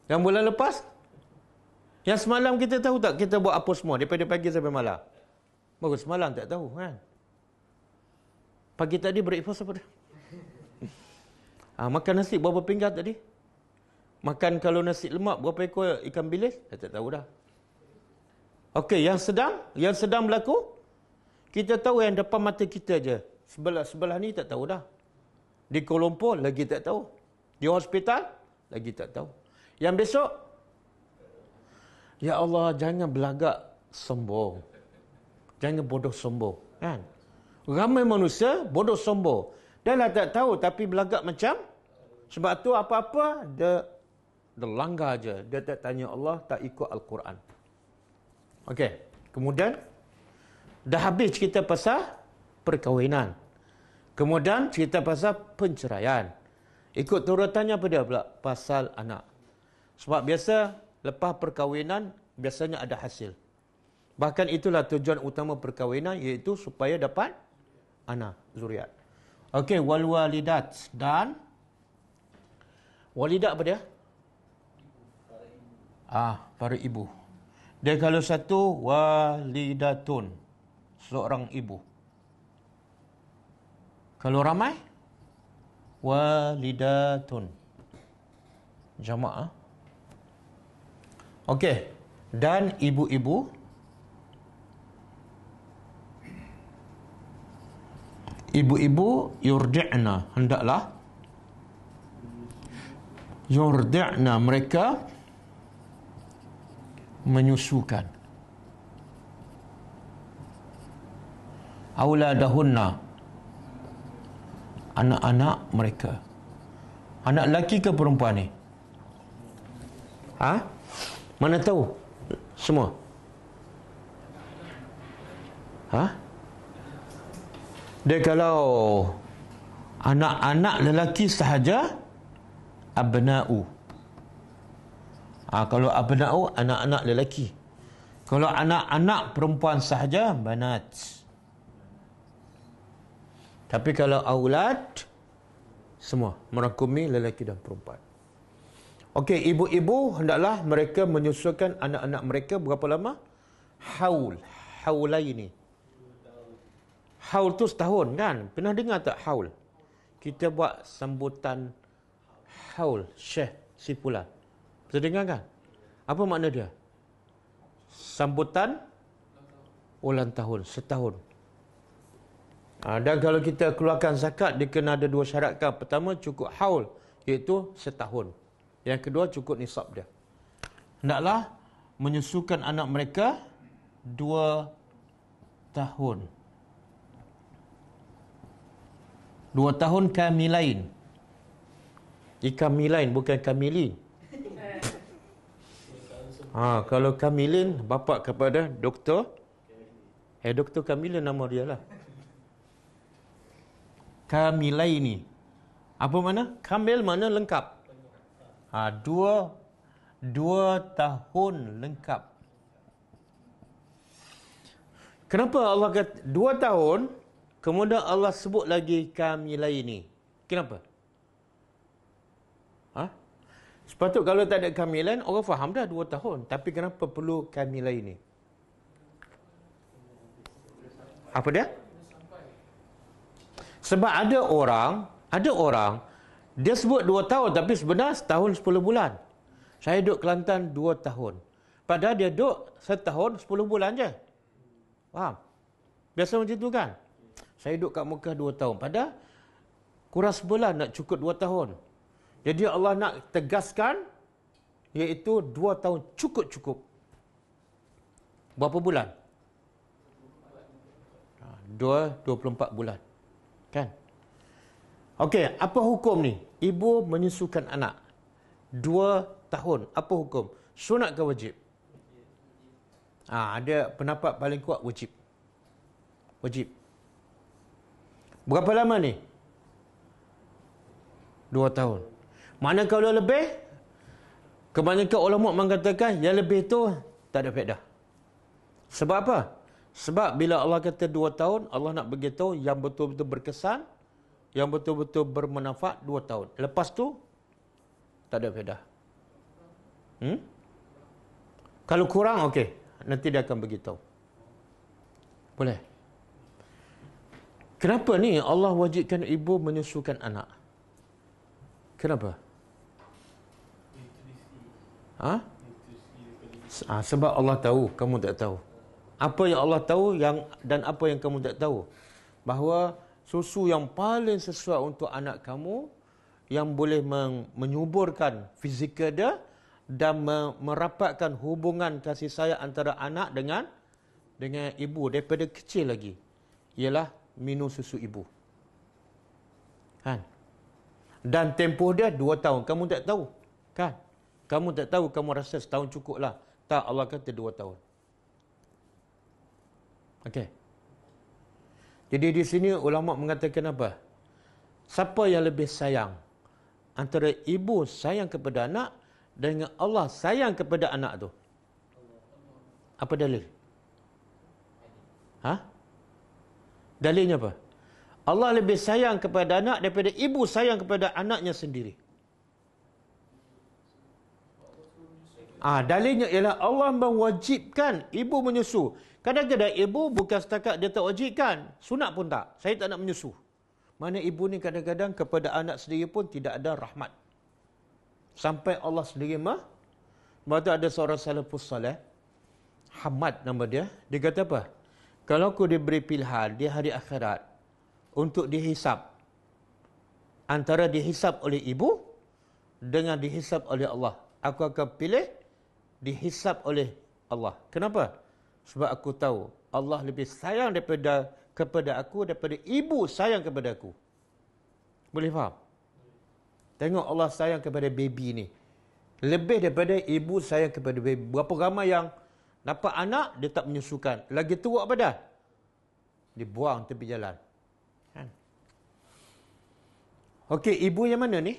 Yang bulan lepas? Yang semalam kita tahu tak? Kita buat apa semua daripada pagi sampai malam. Bagus semalam tak tahu kan? Pagi tadi breakfast apa dia? Ha, makan nasi berapa pinggan tadi? Makan kalau nasi lemak berapa ekor ikan bilis? Saya tak tahu dah. Okey, yang sedang, yang sedang berlaku, kita tahu yang depan mata kita je. Sebelah sebelah ni tak tahu dah. Di Kuala Lumpur lagi tak tahu. Di hospital lagi tak tahu. Yang besok Ya Allah, jangan belagak sombong. Jangan bodoh sombong, kan? Ramai manusia bodoh sombong. Dan lah tak tahu tapi belagak macam. Sebab tu apa-apa dia, dia langgar je. Dia tak tanya Allah, tak ikut Al-Quran. Okey. Kemudian, dah habis cerita pasal perkahwinan. Kemudian cerita pasal penceraian. Ikut turutannya apa dia pula? Pasal anak. Sebab biasa lepas perkahwinan, biasanya ada hasil. Bahkan itulah tujuan utama perkahwinan iaitu supaya dapat anak, zuriat. Okey, wal walidat dan walidat apa dia? Ah, para ibu. Dia kalau satu walidatun seorang ibu. Kalau ramai walidatun jamaah. Okey, dan ibu-ibu ibu-ibu yurdi'na hendaklah yurdi'na mereka menyusukan auladahunna anak-anak mereka anak lelaki ke perempuan ni ha mana tahu semua ha dia kalau anak-anak lelaki sahaja abna'u. Ha, kalau abna'u anak-anak lelaki. Kalau anak-anak perempuan sahaja banat. Tapi kalau aulad semua merangkumi lelaki dan perempuan. Okey, ibu-ibu hendaklah mereka menyusukan anak-anak mereka berapa lama? Haul. Haulaini. ini. Haul tu setahun kan? Pernah dengar tak haul? Kita buat sambutan haul Syekh Sipula. Pernah dengar kan? Apa makna dia? Sambutan ulang tahun, setahun. Ha, dan kalau kita keluarkan zakat, dia kena ada dua kan? Pertama, cukup haul, iaitu setahun. Yang kedua, cukup nisab dia. Hendaklah menyusukan anak mereka dua tahun. Dua tahun kami lain, kamilain. lain bukan kamilin. ha, kalau kamilin, bapa kepada doktor. Eh, doktor kamilin nama dia lah. Kamilaini. Apa mana? Kamil mana lengkap? Ha, dua dua tahun lengkap. Kenapa Allah kata dua tahun Kemudian Allah sebut lagi kami laini. Kenapa? Ha? Sepatut kalau tak ada kami lain, orang faham dah dua tahun. Tapi kenapa perlu kami laini? Apa dia? Sebab ada orang, ada orang, dia sebut dua tahun tapi sebenarnya setahun sepuluh bulan. Saya duduk Kelantan dua tahun. Padahal dia duduk setahun sepuluh bulan je. Faham? Biasa macam tu kan? Saya duduk kat Mekah dua tahun. Pada kurang sebelah nak cukup dua tahun. Jadi Allah nak tegaskan iaitu dua tahun cukup-cukup. Berapa bulan? Ha, dua dua puluh empat bulan. Kan? Okey, apa hukum ni? Ibu menyusukan anak. dua tahun. Apa hukum? Sunat ke wajib? Ha, ada pendapat paling kuat wajib. Wajib. Berapa lama ni? Dua tahun. Mana kalau lebih? Kebanyakan ulama mengatakan yang lebih tu tak ada faedah. Sebab apa? Sebab bila Allah kata dua tahun, Allah nak beritahu yang betul-betul berkesan, yang betul-betul bermanfaat dua tahun. Lepas tu tak ada faedah. Hmm? Kalau kurang, okey. Nanti dia akan beritahu. Boleh? Kenapa ni Allah wajibkan ibu menyusukan anak? Kenapa? Ha? Ha, sebab Allah tahu, kamu tak tahu. Apa yang Allah tahu yang dan apa yang kamu tak tahu? Bahawa susu yang paling sesuai untuk anak kamu yang boleh men- menyuburkan fizikal dia dan merapatkan hubungan kasih sayang antara anak dengan dengan ibu daripada kecil lagi ialah minum susu ibu. Kan? Dan tempoh dia dua tahun. Kamu tak tahu. Kan? Kamu tak tahu. Kamu rasa setahun cukup lah. Tak, Allah kata dua tahun. Okey. Jadi di sini ulama mengatakan apa? Siapa yang lebih sayang? Antara ibu sayang kepada anak dengan Allah sayang kepada anak tu. Apa dalil? Ha? Dalilnya apa? Allah lebih sayang kepada anak daripada ibu sayang kepada anaknya sendiri. Ah, dalilnya ialah Allah mewajibkan ibu menyusu. Kadang-kadang ibu bukan setakat dia tak wajibkan. Sunat pun tak. Saya tak nak menyusu. Mana ibu ni kadang-kadang kepada anak sendiri pun tidak ada rahmat. Sampai Allah sendiri mah. Lepas ada seorang salafus salih. Hamad nama dia. Dia kata apa? Kalau aku diberi pilihan di hari akhirat untuk dihisap antara dihisap oleh ibu dengan dihisap oleh Allah, aku akan pilih dihisap oleh Allah. Kenapa? Sebab aku tahu Allah lebih sayang daripada kepada aku daripada ibu sayang kepada aku. Boleh faham? Tengok Allah sayang kepada baby ni. Lebih daripada ibu sayang kepada baby. Berapa ramai yang Dapat anak, dia tak menyusukan. Lagi tua apa dah? Dia buang tepi jalan. Kan? Okey, ibu yang mana ni?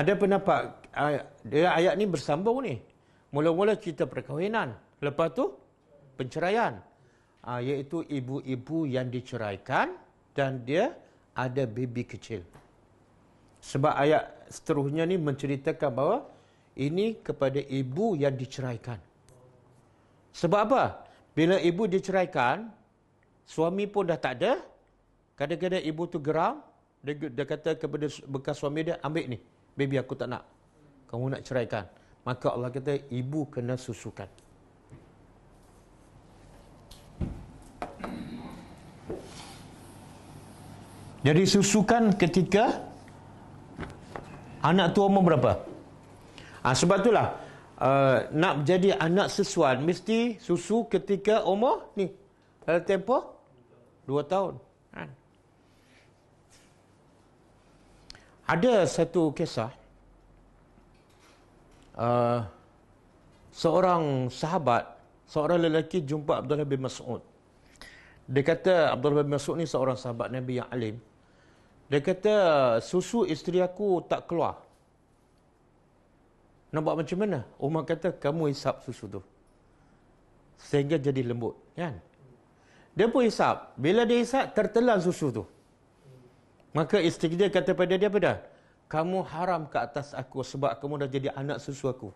Ada pendapat, ah, dia ayat ni bersambung ni. Mula-mula cerita perkahwinan. Lepas tu, penceraian. Ah, iaitu ibu-ibu yang diceraikan dan dia ada baby kecil. Sebab ayat seterusnya ni menceritakan bahawa ini kepada ibu yang diceraikan. Sebab apa? Bila ibu diceraikan, suami pun dah tak ada. Kadang-kadang ibu tu geram. Dia, dia kata kepada bekas suami dia, ambil ni. Baby aku tak nak. Kamu nak ceraikan. Maka Allah kata, ibu kena susukan. Jadi susukan ketika anak tua umur berapa? Ha, sebab itulah uh, nak jadi anak sesuan mesti susu ketika umur ni. Dalam tempoh dua tahun. Ha. Ada satu kisah uh, seorang sahabat, seorang lelaki jumpa Abdullah bin Mas'ud. Dia kata Abdullah bin Mas'ud ni seorang sahabat Nabi yang alim. Dia kata susu isteri aku tak keluar. Nak buat macam mana? Umar kata, kamu hisap susu tu. Sehingga jadi lembut. Kan? Dia pun hisap. Bila dia hisap, tertelan susu tu. Maka isteri dia kata pada dia apa dah? Kamu haram ke atas aku sebab kamu dah jadi anak susu aku.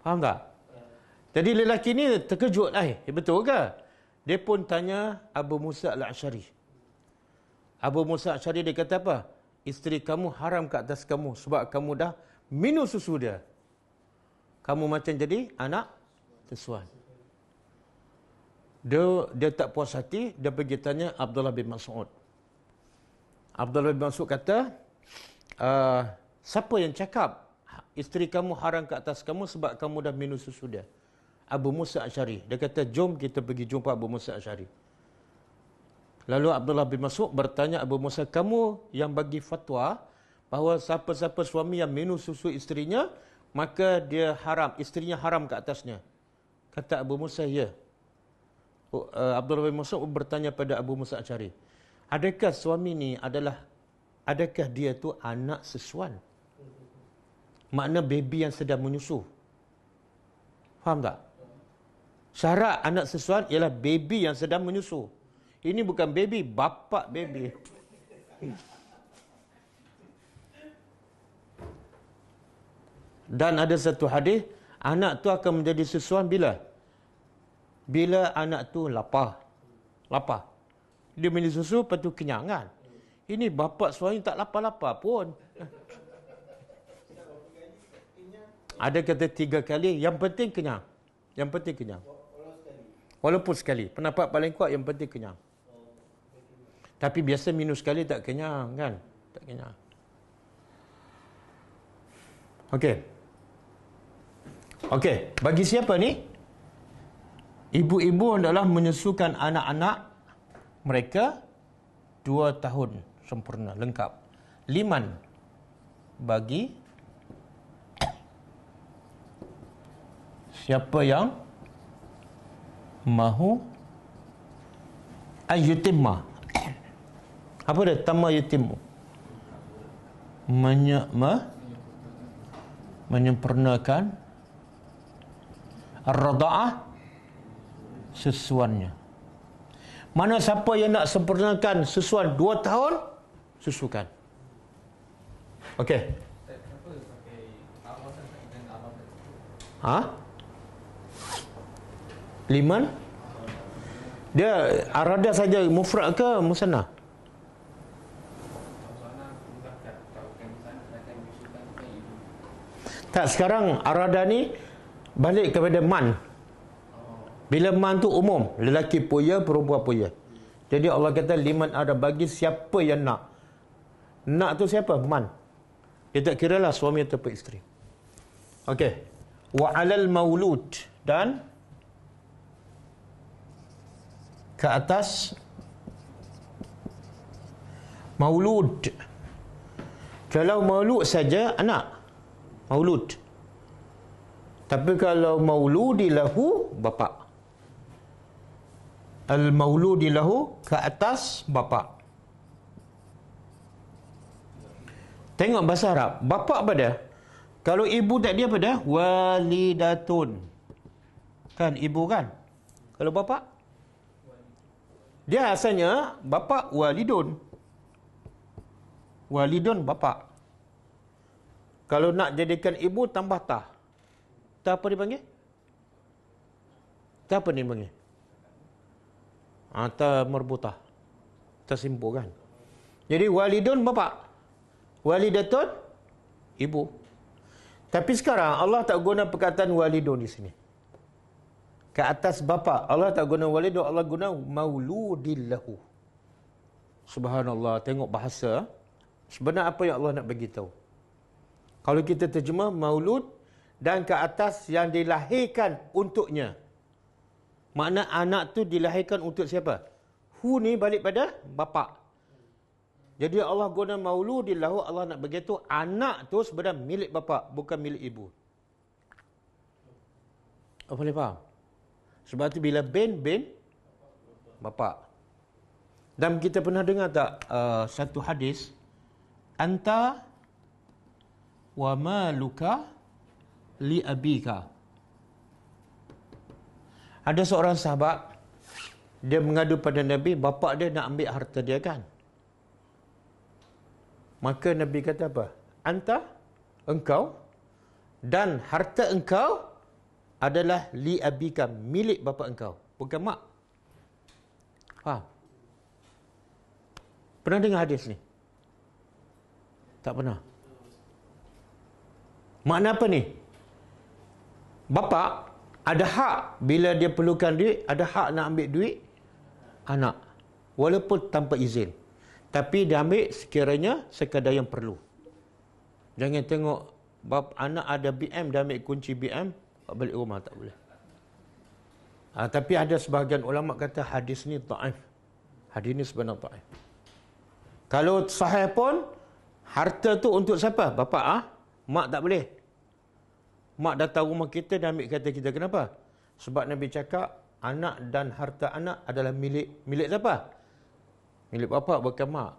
Faham tak? Jadi lelaki ni terkejut. Eh, betul ke? Dia pun tanya Abu Musa al-Ashari. Abu Musa al-Ashari dia kata apa? Isteri kamu haram ke atas kamu sebab kamu dah minum susu dia. Kamu macam jadi anak tersuan. Dia, dia tak puas hati, dia pergi tanya Abdullah bin Mas'ud. Abdullah bin Mas'ud kata, uh, siapa yang cakap isteri kamu haram ke atas kamu sebab kamu dah minum susu dia? Abu Musa Asyari. Dia kata, jom kita pergi jumpa Abu Musa Asyari. Lalu Abdullah bin Mas'ud bertanya Abu Musa, kamu yang bagi fatwa, bahawa siapa-siapa suami yang minum susu isterinya, maka dia haram. Isterinya haram ke atasnya. Kata Abu Musa, ya. Uh, oh, eh, Abdullah bin Mas'ud bertanya pada Abu Musa Acari. Adakah suami ni adalah, adakah dia tu anak sesuan? Makna baby yang sedang menyusu. Faham tak? Syarat anak sesuan ialah baby yang sedang menyusu. Ini bukan baby, bapa baby. dan ada satu hadis anak tu akan menjadi susuan bila bila anak tu lapar lapar dia minum susu lepas tu kenyang kan ini bapa suami tak lapar-lapar pun ada kata tiga kali yang penting kenyang yang penting kenyang walaupun sekali pendapat paling kuat yang penting kenyang tapi biasa minum sekali tak kenyang kan tak kenyang Okay. Okey, bagi siapa ni? Ibu-ibu adalah menyusukan anak-anak mereka dua tahun sempurna, lengkap. Liman bagi siapa yang mahu ayutimah. Apa dia? Tama yutimu. menyempurnakan Ar-Rada'ah Susuannya Mana siapa yang nak sempurnakan susuan dua tahun Susukan Okey Ha? Liman? Dia arada saja mufrad ke musanna? Tak sekarang arada ni balik kepada man. Bila man tu umum, lelaki puya, perempuan puya. Jadi Allah kata liman ada bagi siapa yang nak. Nak tu siapa? Man. Dia tak kira lah suami atau isteri. Okey. Wa alal maulud dan ke atas maulud. Kalau maulud saja anak. Maulud. Tapi kalau lahu bapa. Al lahu ke atas bapa. Tengok bahasa Arab, bapa apa dia? Kalau ibu tak dia apa dia? Walidatun. Kan ibu kan? Kalau bapa? Dia asalnya bapa walidun. Walidun bapa. Kalau nak jadikan ibu tambah tah. Tak apa dia panggil? Tak apa dia panggil? Atau ah, merbutah. Tersimpul kan? Jadi walidun bapa, Walidatun ibu. Tapi sekarang Allah tak guna perkataan walidun di sini. Ke atas bapa Allah tak guna walidun. Allah guna mauludillahu. Subhanallah. Tengok bahasa. Sebenarnya apa yang Allah nak beritahu? Kalau kita terjemah maulud dan ke atas yang dilahirkan untuknya. Makna anak tu dilahirkan untuk siapa? Hu ni balik pada bapa. Jadi Allah guna Maulu mauludillahu Allah nak begitu anak tu sebenarnya milik bapa bukan milik ibu. Apa boleh faham? Sebab tu bila bin bin bapa. Dan kita pernah dengar tak uh, satu hadis anta wa maluka li abika. Ada seorang sahabat dia mengadu pada Nabi, bapa dia nak ambil harta dia kan. Maka Nabi kata apa? Anta engkau dan harta engkau adalah li abika milik bapa engkau, bukan mak. Faham? Pernah dengar hadis ni? Tak pernah. Makna apa ni? bapa ada hak bila dia perlukan duit, ada hak nak ambil duit anak. Walaupun tanpa izin. Tapi dia ambil sekiranya sekadar yang perlu. Jangan tengok bab anak ada BM, dia ambil kunci BM, balik rumah tak boleh. Ha, tapi ada sebahagian ulama kata hadis ni ta'if. Hadis ni sebenarnya ta'if. Kalau sahih pun, harta tu untuk siapa? Bapak ah? Ha? Mak tak boleh mak datang rumah kita dan ambil kereta kita kenapa sebab nabi cakap anak dan harta anak adalah milik milik siapa milik bapa bukan mak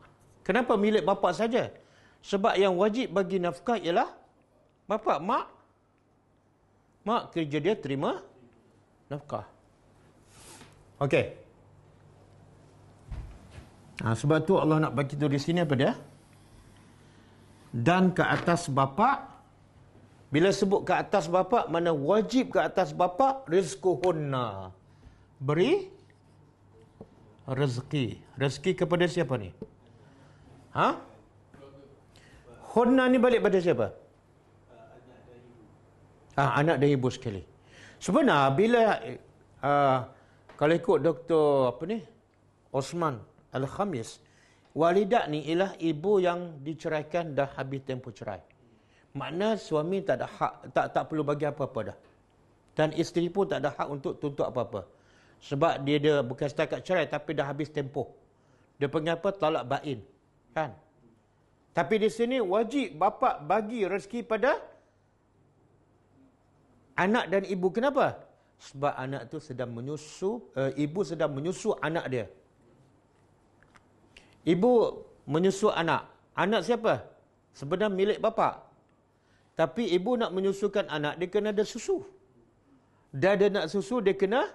kenapa milik bapa saja sebab yang wajib bagi nafkah ialah bapa mak mak kerja dia terima nafkah okey ha, sebab tu Allah nak bagi tu di sini apa dia dan ke atas bapa. Bila sebut ke atas bapa, mana wajib ke atas bapa? Rizquhunna. Beri rezeki. Rezeki kepada siapa ni? Ha? Hunna ni balik pada siapa? Ah, ha, anak dan ah, ibu sekali. Sebenarnya bila uh, kalau ikut doktor apa ni? Osman Al-Khamis, walidah ni ialah ibu yang diceraikan dah habis tempoh cerai. Makna suami tak ada hak tak tak perlu bagi apa-apa dah. Dan isteri pun tak ada hak untuk tuntut apa-apa. Sebab dia dia bukan setakat cerai tapi dah habis tempoh. Dia panggil apa? Talak bain. Kan? Tapi di sini wajib bapa bagi rezeki pada anak dan ibu. Kenapa? Sebab anak tu sedang menyusu, uh, ibu sedang menyusu anak dia. Ibu menyusu anak. Anak siapa? Sebenarnya milik bapa. Tapi ibu nak menyusukan anak, dia kena ada susu. Dada nak susu, dia kena,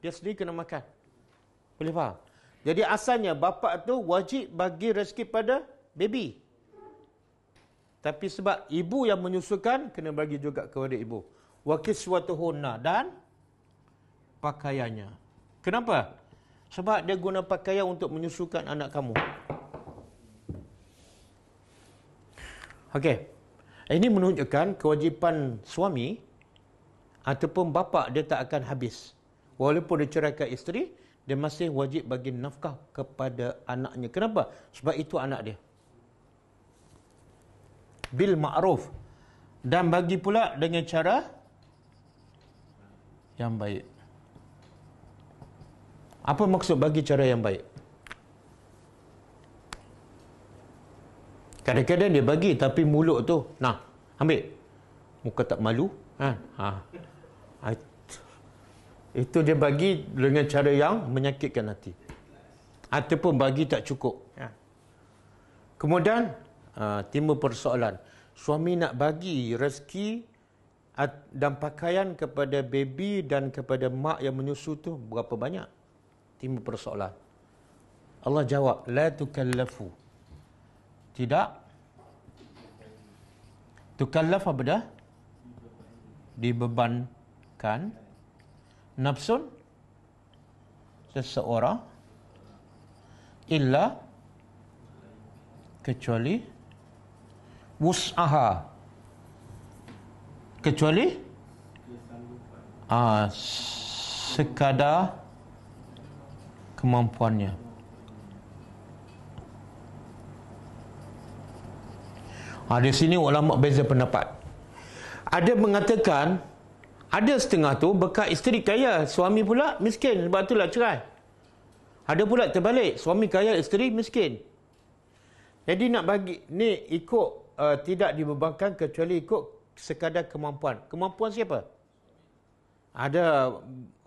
dia sendiri kena makan. Boleh faham? Jadi asalnya, bapa tu wajib bagi rezeki pada baby. Tapi sebab ibu yang menyusukan, kena bagi juga kepada ibu. Wakil suatu hona dan pakaiannya. Kenapa? Sebab dia guna pakaian untuk menyusukan anak kamu. Okey. Ini menunjukkan kewajipan suami ataupun bapa dia tak akan habis. Walaupun dia ceraikan isteri, dia masih wajib bagi nafkah kepada anaknya. Kenapa? Sebab itu anak dia. Bil ma'ruf. Dan bagi pula dengan cara yang baik. Apa maksud bagi cara yang baik? Kadang-kadang dia bagi tapi mulut tu, nah, ambil. Muka tak malu. Ha. ha. Ah, itu dia bagi dengan cara yang menyakitkan hati. Ataupun bagi tak cukup. Ya. Kemudian, uh, timbul persoalan. Suami nak bagi rezeki dan pakaian kepada baby dan kepada mak yang menyusu tu berapa banyak? Timbul persoalan. Allah jawab, لا تكلفوا tidak tukallaf apa dah dibebankan nafsun seseorang illa kecuali wus'aha kecuali ah uh, sekadar kemampuannya Ha, di sini ulama beza pendapat. Ada mengatakan, ada setengah tu bekas isteri kaya, suami pula miskin. Sebab itulah cerai. Ada pula terbalik, suami kaya, isteri miskin. Jadi nak bagi, ni ikut uh, tidak dibebankan kecuali ikut sekadar kemampuan. Kemampuan siapa? Ada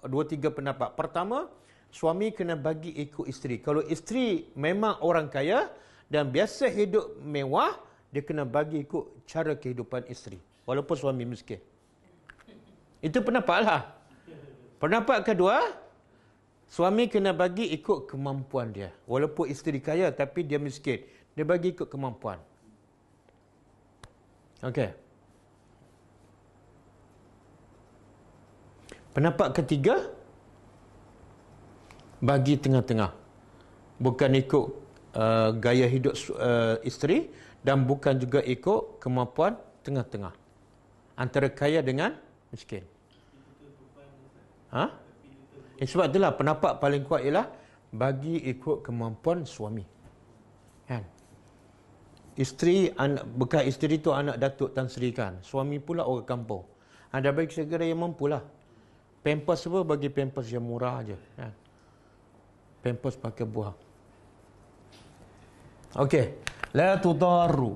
dua tiga pendapat. Pertama, suami kena bagi ikut isteri. Kalau isteri memang orang kaya dan biasa hidup mewah, dia kena bagi ikut cara kehidupan isteri. Walaupun suami miskin. Itu pendapat lah. Pendapat kedua, suami kena bagi ikut kemampuan dia. Walaupun isteri kaya tapi dia miskin. Dia bagi ikut kemampuan. Okey. Pendapat ketiga, bagi tengah-tengah. Bukan ikut uh, gaya hidup uh, isteri, dan bukan juga ikut kemampuan tengah-tengah antara kaya dengan miskin. Ha? Eh, sebab itulah pendapat paling kuat ialah bagi ikut kemampuan suami. Kan? Isteri, anak, bekas isteri tu anak Datuk Tan Sri kan. Suami pula orang kampung. Ha, dah bagi segera yang mampu lah. Pampers apa? Bagi pampers yang murah je. Kan? Pampers pakai buah. Okey. لا تضاروا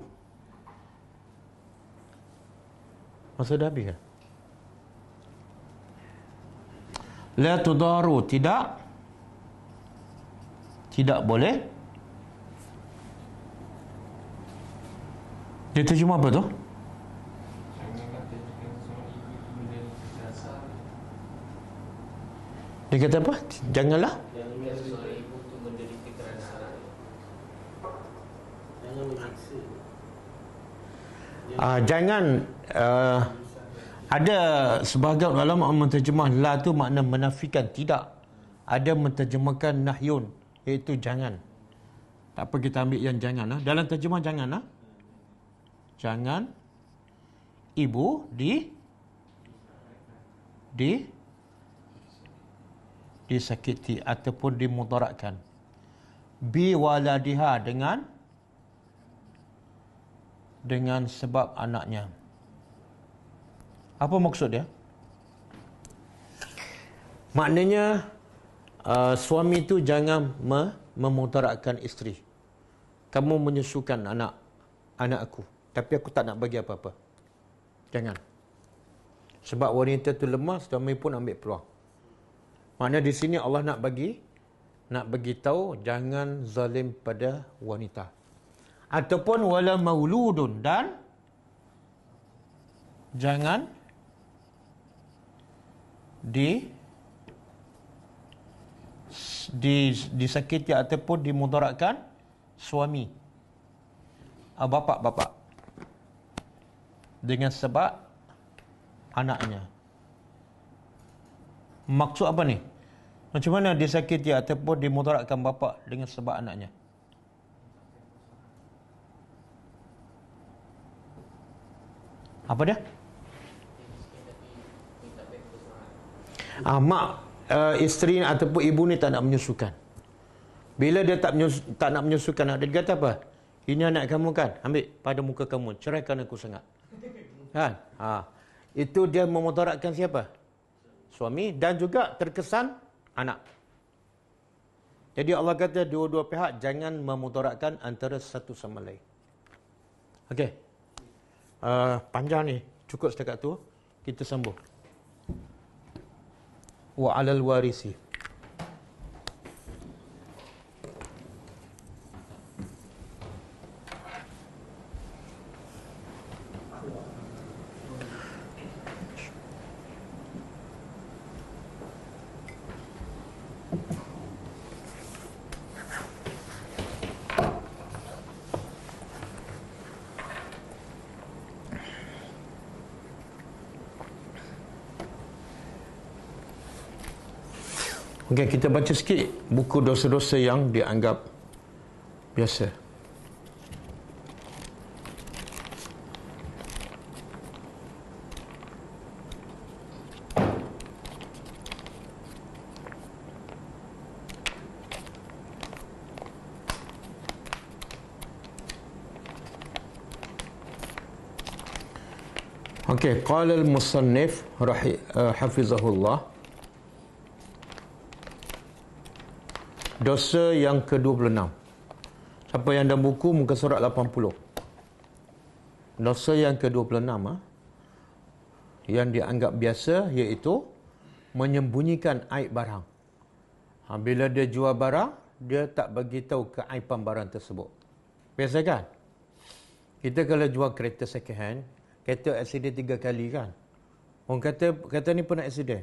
Maksud dah habis ke? Kan? La tudaru tidak tidak boleh Dia terjemah apa tu? Dia kata apa? Janganlah. Uh, jangan uh, ada sebahagian ulama menterjemah la tu makna menafikan tidak ada menterjemahkan nahyun iaitu jangan tak apa kita ambil yang jangan lah. dalam terjemah jangan lah. jangan ibu di di disakiti ataupun dimudaratkan bi waladiha dengan dengan sebab anaknya. Apa maksud dia? Maknanya uh, suami itu jangan me- memutarakan isteri. Kamu menyusukan anak anak aku, tapi aku tak nak bagi apa-apa. Jangan. Sebab wanita tu lemah, suami pun ambil peluang. Maknanya di sini Allah nak bagi nak bagi tahu jangan zalim pada wanita ataupun wala mauludun dan jangan di di disakiti ataupun dimudaratkan suami ah, bapa-bapa dengan sebab anaknya maksud apa ni macam mana disakiti ataupun dimudaratkan bapa dengan sebab anaknya Apa dia? Ah, mak uh, isteri ataupun ibu ni tak nak menyusukan. Bila dia tak, menyus- tak nak menyusukan, dia kata apa? Ini anak kamu kan? Ambil pada muka kamu. Ceraikan aku sangat. Kan? Ha. Itu dia memotorakkan siapa? Suami dan juga terkesan anak. Jadi Allah kata dua-dua pihak jangan memotorakkan antara satu sama lain. Okey. Eh, panjang ni cukup setakat tu kita sambung wa alal warisi Okay, kita baca sikit buku dosa-dosa yang dianggap biasa. Okay, qala al-musannif rahi, uh, hafizahullah. Dosa yang ke-26. Siapa yang ada buku muka surat 80. Dosa yang ke-26 ha? yang dianggap biasa iaitu menyembunyikan aib barang. Ha, bila dia jual barang, dia tak bagi tahu keaiban barang tersebut. Biasa kan? Kita kalau jual kereta second hand, kereta accident tiga kali kan? Orang kata, kata ni pernah accident.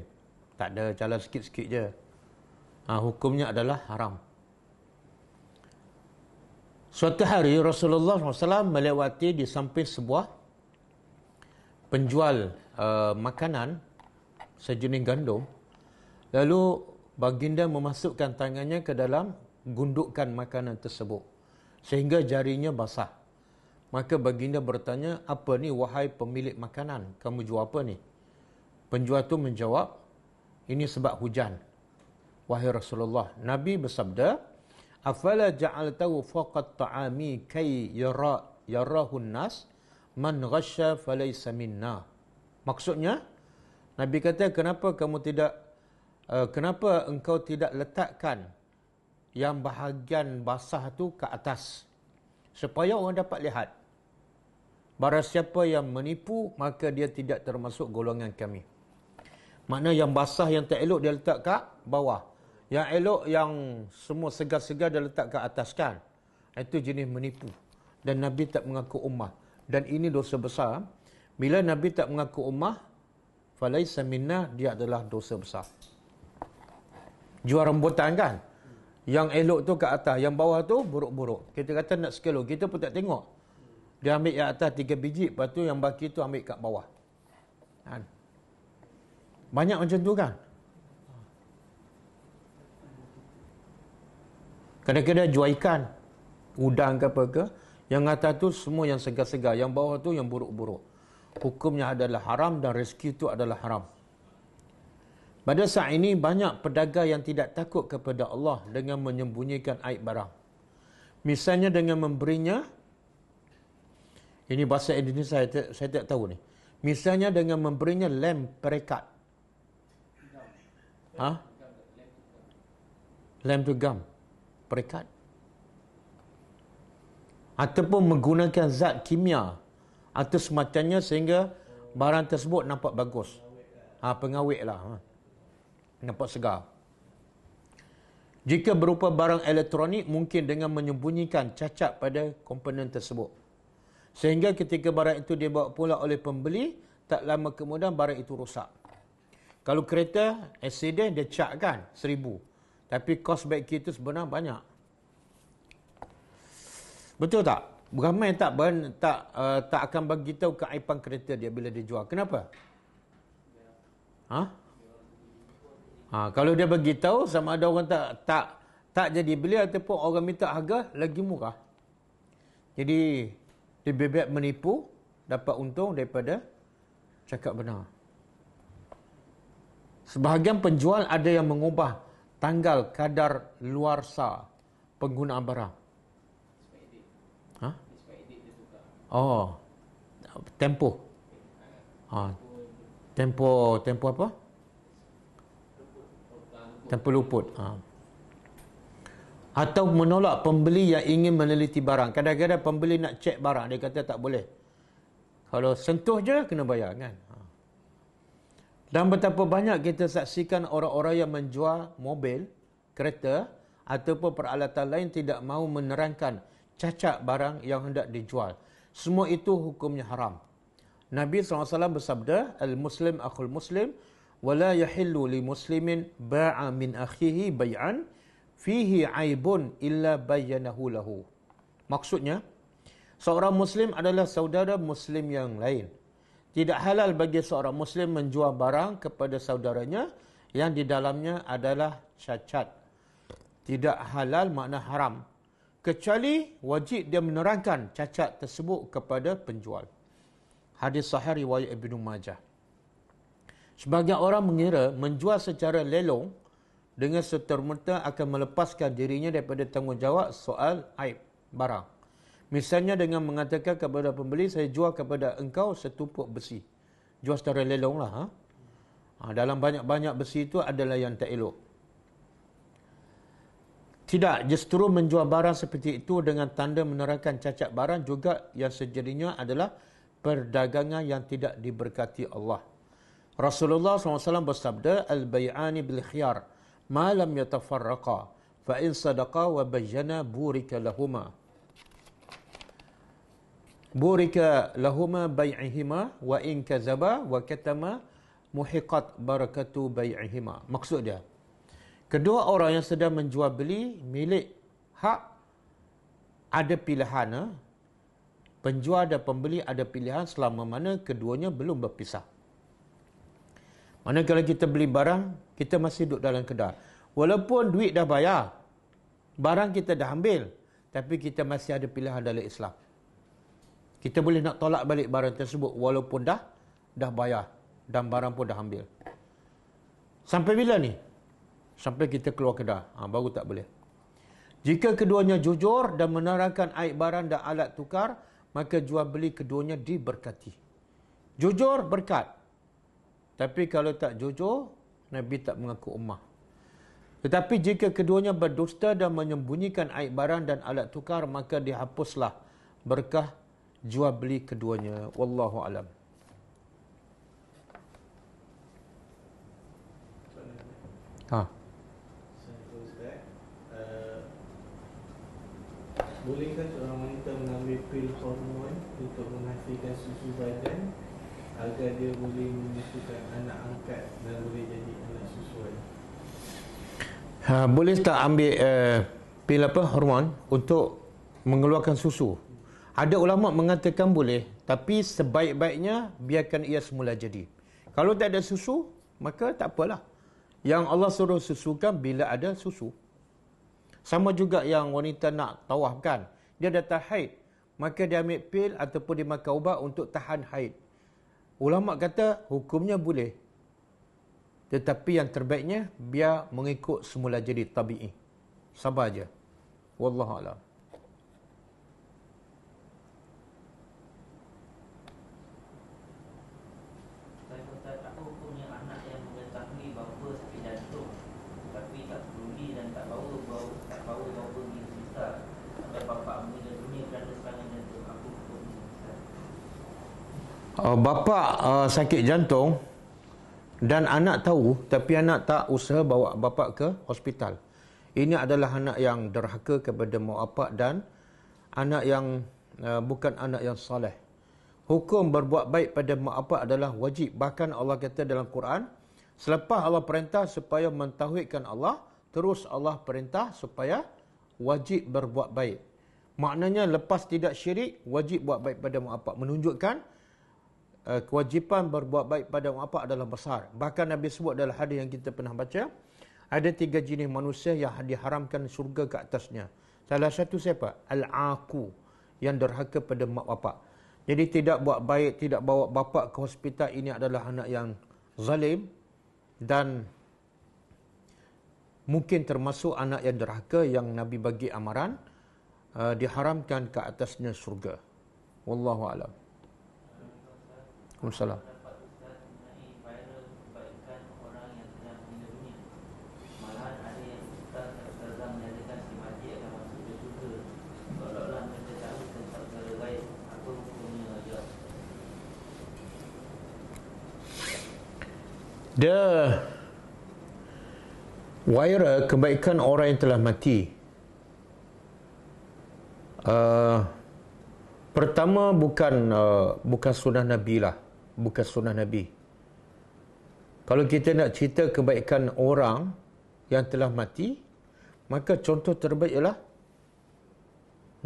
Tak ada, jalan sikit-sikit je ha, hukumnya adalah haram. Suatu hari Rasulullah SAW melewati di samping sebuah penjual uh, makanan sejenis gandum. Lalu baginda memasukkan tangannya ke dalam gundukkan makanan tersebut sehingga jarinya basah. Maka baginda bertanya, apa ni wahai pemilik makanan? Kamu jual apa ni? Penjual tu menjawab, ini sebab hujan wahai Rasulullah, Nabi bersabda, "Afala ja'altahu faqat ta'ami kay yara yarahun nas man ghasha falaysa minna." Maksudnya, Nabi kata, "Kenapa kamu tidak uh, kenapa engkau tidak letakkan yang bahagian basah tu ke atas supaya orang dapat lihat. Barang siapa yang menipu maka dia tidak termasuk golongan kami. Makna yang basah yang tak elok dia letak kat bawah. Yang elok yang semua segar-segar dia letak ke atas kan. Itu jenis menipu. Dan Nabi tak mengaku ummah. Dan ini dosa besar. Bila Nabi tak mengaku ummah, falaisa minna dia adalah dosa besar. Jual rembutan kan? Yang elok tu ke atas, yang bawah tu buruk-buruk. Kita kata nak sekilo, kita pun tak tengok. Dia ambil yang atas tiga biji, lepas tu yang baki tu ambil kat bawah. Kan? Banyak macam tu kan? Kadang-kadang jual ikan. Udang ke apa ke. Yang atas tu semua yang segar-segar. Yang bawah tu yang buruk-buruk. Hukumnya adalah haram dan rezeki tu adalah haram. Pada saat ini banyak pedagang yang tidak takut kepada Allah dengan menyembunyikan aib barang. Misalnya dengan memberinya. Ini bahasa Indonesia saya tak, saya tak tahu ni. Misalnya dengan memberinya lem perekat. Ha? Lem tu gam perikat ataupun menggunakan zat kimia atau semacamnya sehingga barang tersebut nampak bagus. Ha, pengawet lah. Ha. Nampak segar. Jika berupa barang elektronik, mungkin dengan menyembunyikan cacat pada komponen tersebut. Sehingga ketika barang itu dibawa pula oleh pembeli, tak lama kemudian barang itu rosak. Kalau kereta, accident, dia cat kan? Seribu. Tapi cost back itu sebenarnya banyak. Betul tak? Ramai tak ben, tak uh, tak akan bagi tahu ke aipan kereta dia bila dia jual. Kenapa? Ha? ha kalau dia bagi tahu sama ada orang tak tak tak jadi beli ataupun orang minta harga lagi murah. Jadi dia bebek menipu dapat untung daripada cakap benar. Sebahagian penjual ada yang mengubah tanggal kadar luar sa pengguna barang? Hah? Oh, tempo. Ha. Tempo, tempo apa? Tempo luput. Ha. Atau menolak pembeli yang ingin meneliti barang. Kadang-kadang pembeli nak cek barang, dia kata tak boleh. Kalau sentuh je, kena bayar kan? Dan betapa banyak kita saksikan orang-orang yang menjual mobil, kereta ataupun peralatan lain tidak mahu menerangkan cacat barang yang hendak dijual. Semua itu hukumnya haram. Nabi SAW bersabda, Al-Muslim akhul Muslim, وَلَا li Muslimin baa min أَخِيهِ bayan, فِيهِ aibun illa bayanahu لَهُ Maksudnya, seorang Muslim adalah saudara Muslim yang lain tidak halal bagi seorang muslim menjual barang kepada saudaranya yang di dalamnya adalah cacat. Tidak halal makna haram. Kecuali wajib dia menerangkan cacat tersebut kepada penjual. Hadis sahih riwayat Ibn Majah. Sebagai orang mengira menjual secara lelong dengan seterminta akan melepaskan dirinya daripada tanggungjawab soal aib barang. Misalnya dengan mengatakan kepada pembeli, saya jual kepada engkau setumpuk besi. Jual secara lelong lah. Ha? Ha, dalam banyak-banyak besi itu adalah yang tak elok. Tidak, justru menjual barang seperti itu dengan tanda menerangkan cacat barang juga yang sejadinya adalah perdagangan yang tidak diberkati Allah. Rasulullah SAW bersabda, Al-bay'ani bil-khiyar, ma lam yatafarraqa, fa'in sadaqa wa bayyana burika lahumah. Burika lahuma bai'ihima wa in kazaba wa katama muhiqat barakatu bai'ihima. Maksud dia, kedua orang yang sedang menjual beli milik hak ada pilihan. Eh? Penjual dan pembeli ada pilihan selama mana keduanya belum berpisah. Mana kalau kita beli barang, kita masih duduk dalam kedai. Walaupun duit dah bayar, barang kita dah ambil. Tapi kita masih ada pilihan dalam Islam kita boleh nak tolak balik barang tersebut walaupun dah dah bayar dan barang pun dah ambil. Sampai bila ni? Sampai kita keluar kedah. Ha, baru tak boleh. Jika keduanya jujur dan menerangkan aib barang dan alat tukar, maka jual beli keduanya diberkati. Jujur berkat. Tapi kalau tak jujur, Nabi tak mengaku ummah. Tetapi jika keduanya berdusta dan menyembunyikan aib barang dan alat tukar, maka dihapuslah berkah jual beli keduanya wallahu alam ha Bolehkah seorang wanita mengambil pil hormon untuk menghasilkan susu badan agar dia boleh menyusukan anak angkat dan boleh jadi anak susu. Ha, boleh tak ambil uh, pil apa hormon untuk mengeluarkan susu? Ada ulama mengatakan boleh, tapi sebaik-baiknya biarkan ia semula jadi. Kalau tak ada susu, maka tak apalah. Yang Allah suruh susukan bila ada susu. Sama juga yang wanita nak tawafkan. Dia ada haid. Maka dia ambil pil ataupun dia makan ubat untuk tahan haid. Ulama kata hukumnya boleh. Tetapi yang terbaiknya biar mengikut semula jadi tabi'i. Sabar aja. Wallahualam. uh, bapa uh, sakit jantung dan anak tahu tapi anak tak usaha bawa bapa ke hospital. Ini adalah anak yang derhaka kepada mak bapa dan anak yang uh, bukan anak yang soleh. Hukum berbuat baik pada mak bapa adalah wajib. Bahkan Allah kata dalam Quran, selepas Allah perintah supaya mentauhidkan Allah, terus Allah perintah supaya wajib berbuat baik. Maknanya lepas tidak syirik, wajib buat baik pada mak bapa menunjukkan Eh, kewajipan berbuat baik pada apa adalah besar. Bahkan Nabi sebut dalam hadis yang kita pernah baca, ada tiga jenis manusia yang diharamkan syurga ke atasnya. Salah satu siapa? Al-Aku yang derhaka pada mak bapak. Jadi tidak buat baik, tidak bawa bapak ke hospital ini adalah anak yang zalim dan mungkin termasuk anak yang derhaka yang Nabi bagi amaran uh, diharamkan ke atasnya syurga. Wallahu a'lam. Waalaikumsalam. Dia Wira kebaikan orang yang telah mati uh, Pertama bukan uh, Bukan sunnah Nabi lah bukan sunnah Nabi. Kalau kita nak cerita kebaikan orang yang telah mati, maka contoh terbaik ialah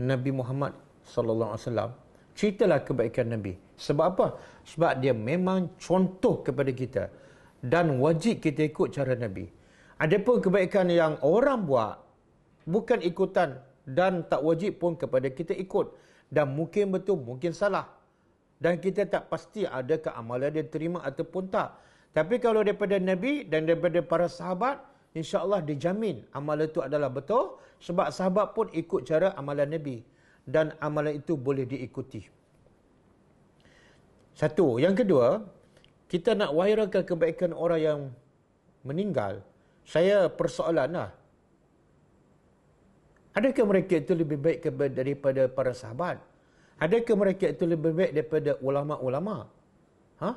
Nabi Muhammad sallallahu alaihi wasallam. Ceritalah kebaikan Nabi. Sebab apa? Sebab dia memang contoh kepada kita dan wajib kita ikut cara Nabi. Adapun kebaikan yang orang buat bukan ikutan dan tak wajib pun kepada kita ikut dan mungkin betul mungkin salah dan kita tak pasti adakah amalan dia terima ataupun tak. Tapi kalau daripada Nabi dan daripada para sahabat, insyaAllah dijamin amalan itu adalah betul sebab sahabat pun ikut cara amalan Nabi dan amalan itu boleh diikuti. Satu. Yang kedua, kita nak wairakan kebaikan orang yang meninggal. Saya persoalan lah. Adakah mereka itu lebih baik daripada para sahabat? Adakah mereka itu lebih baik daripada ulama-ulama? Ha?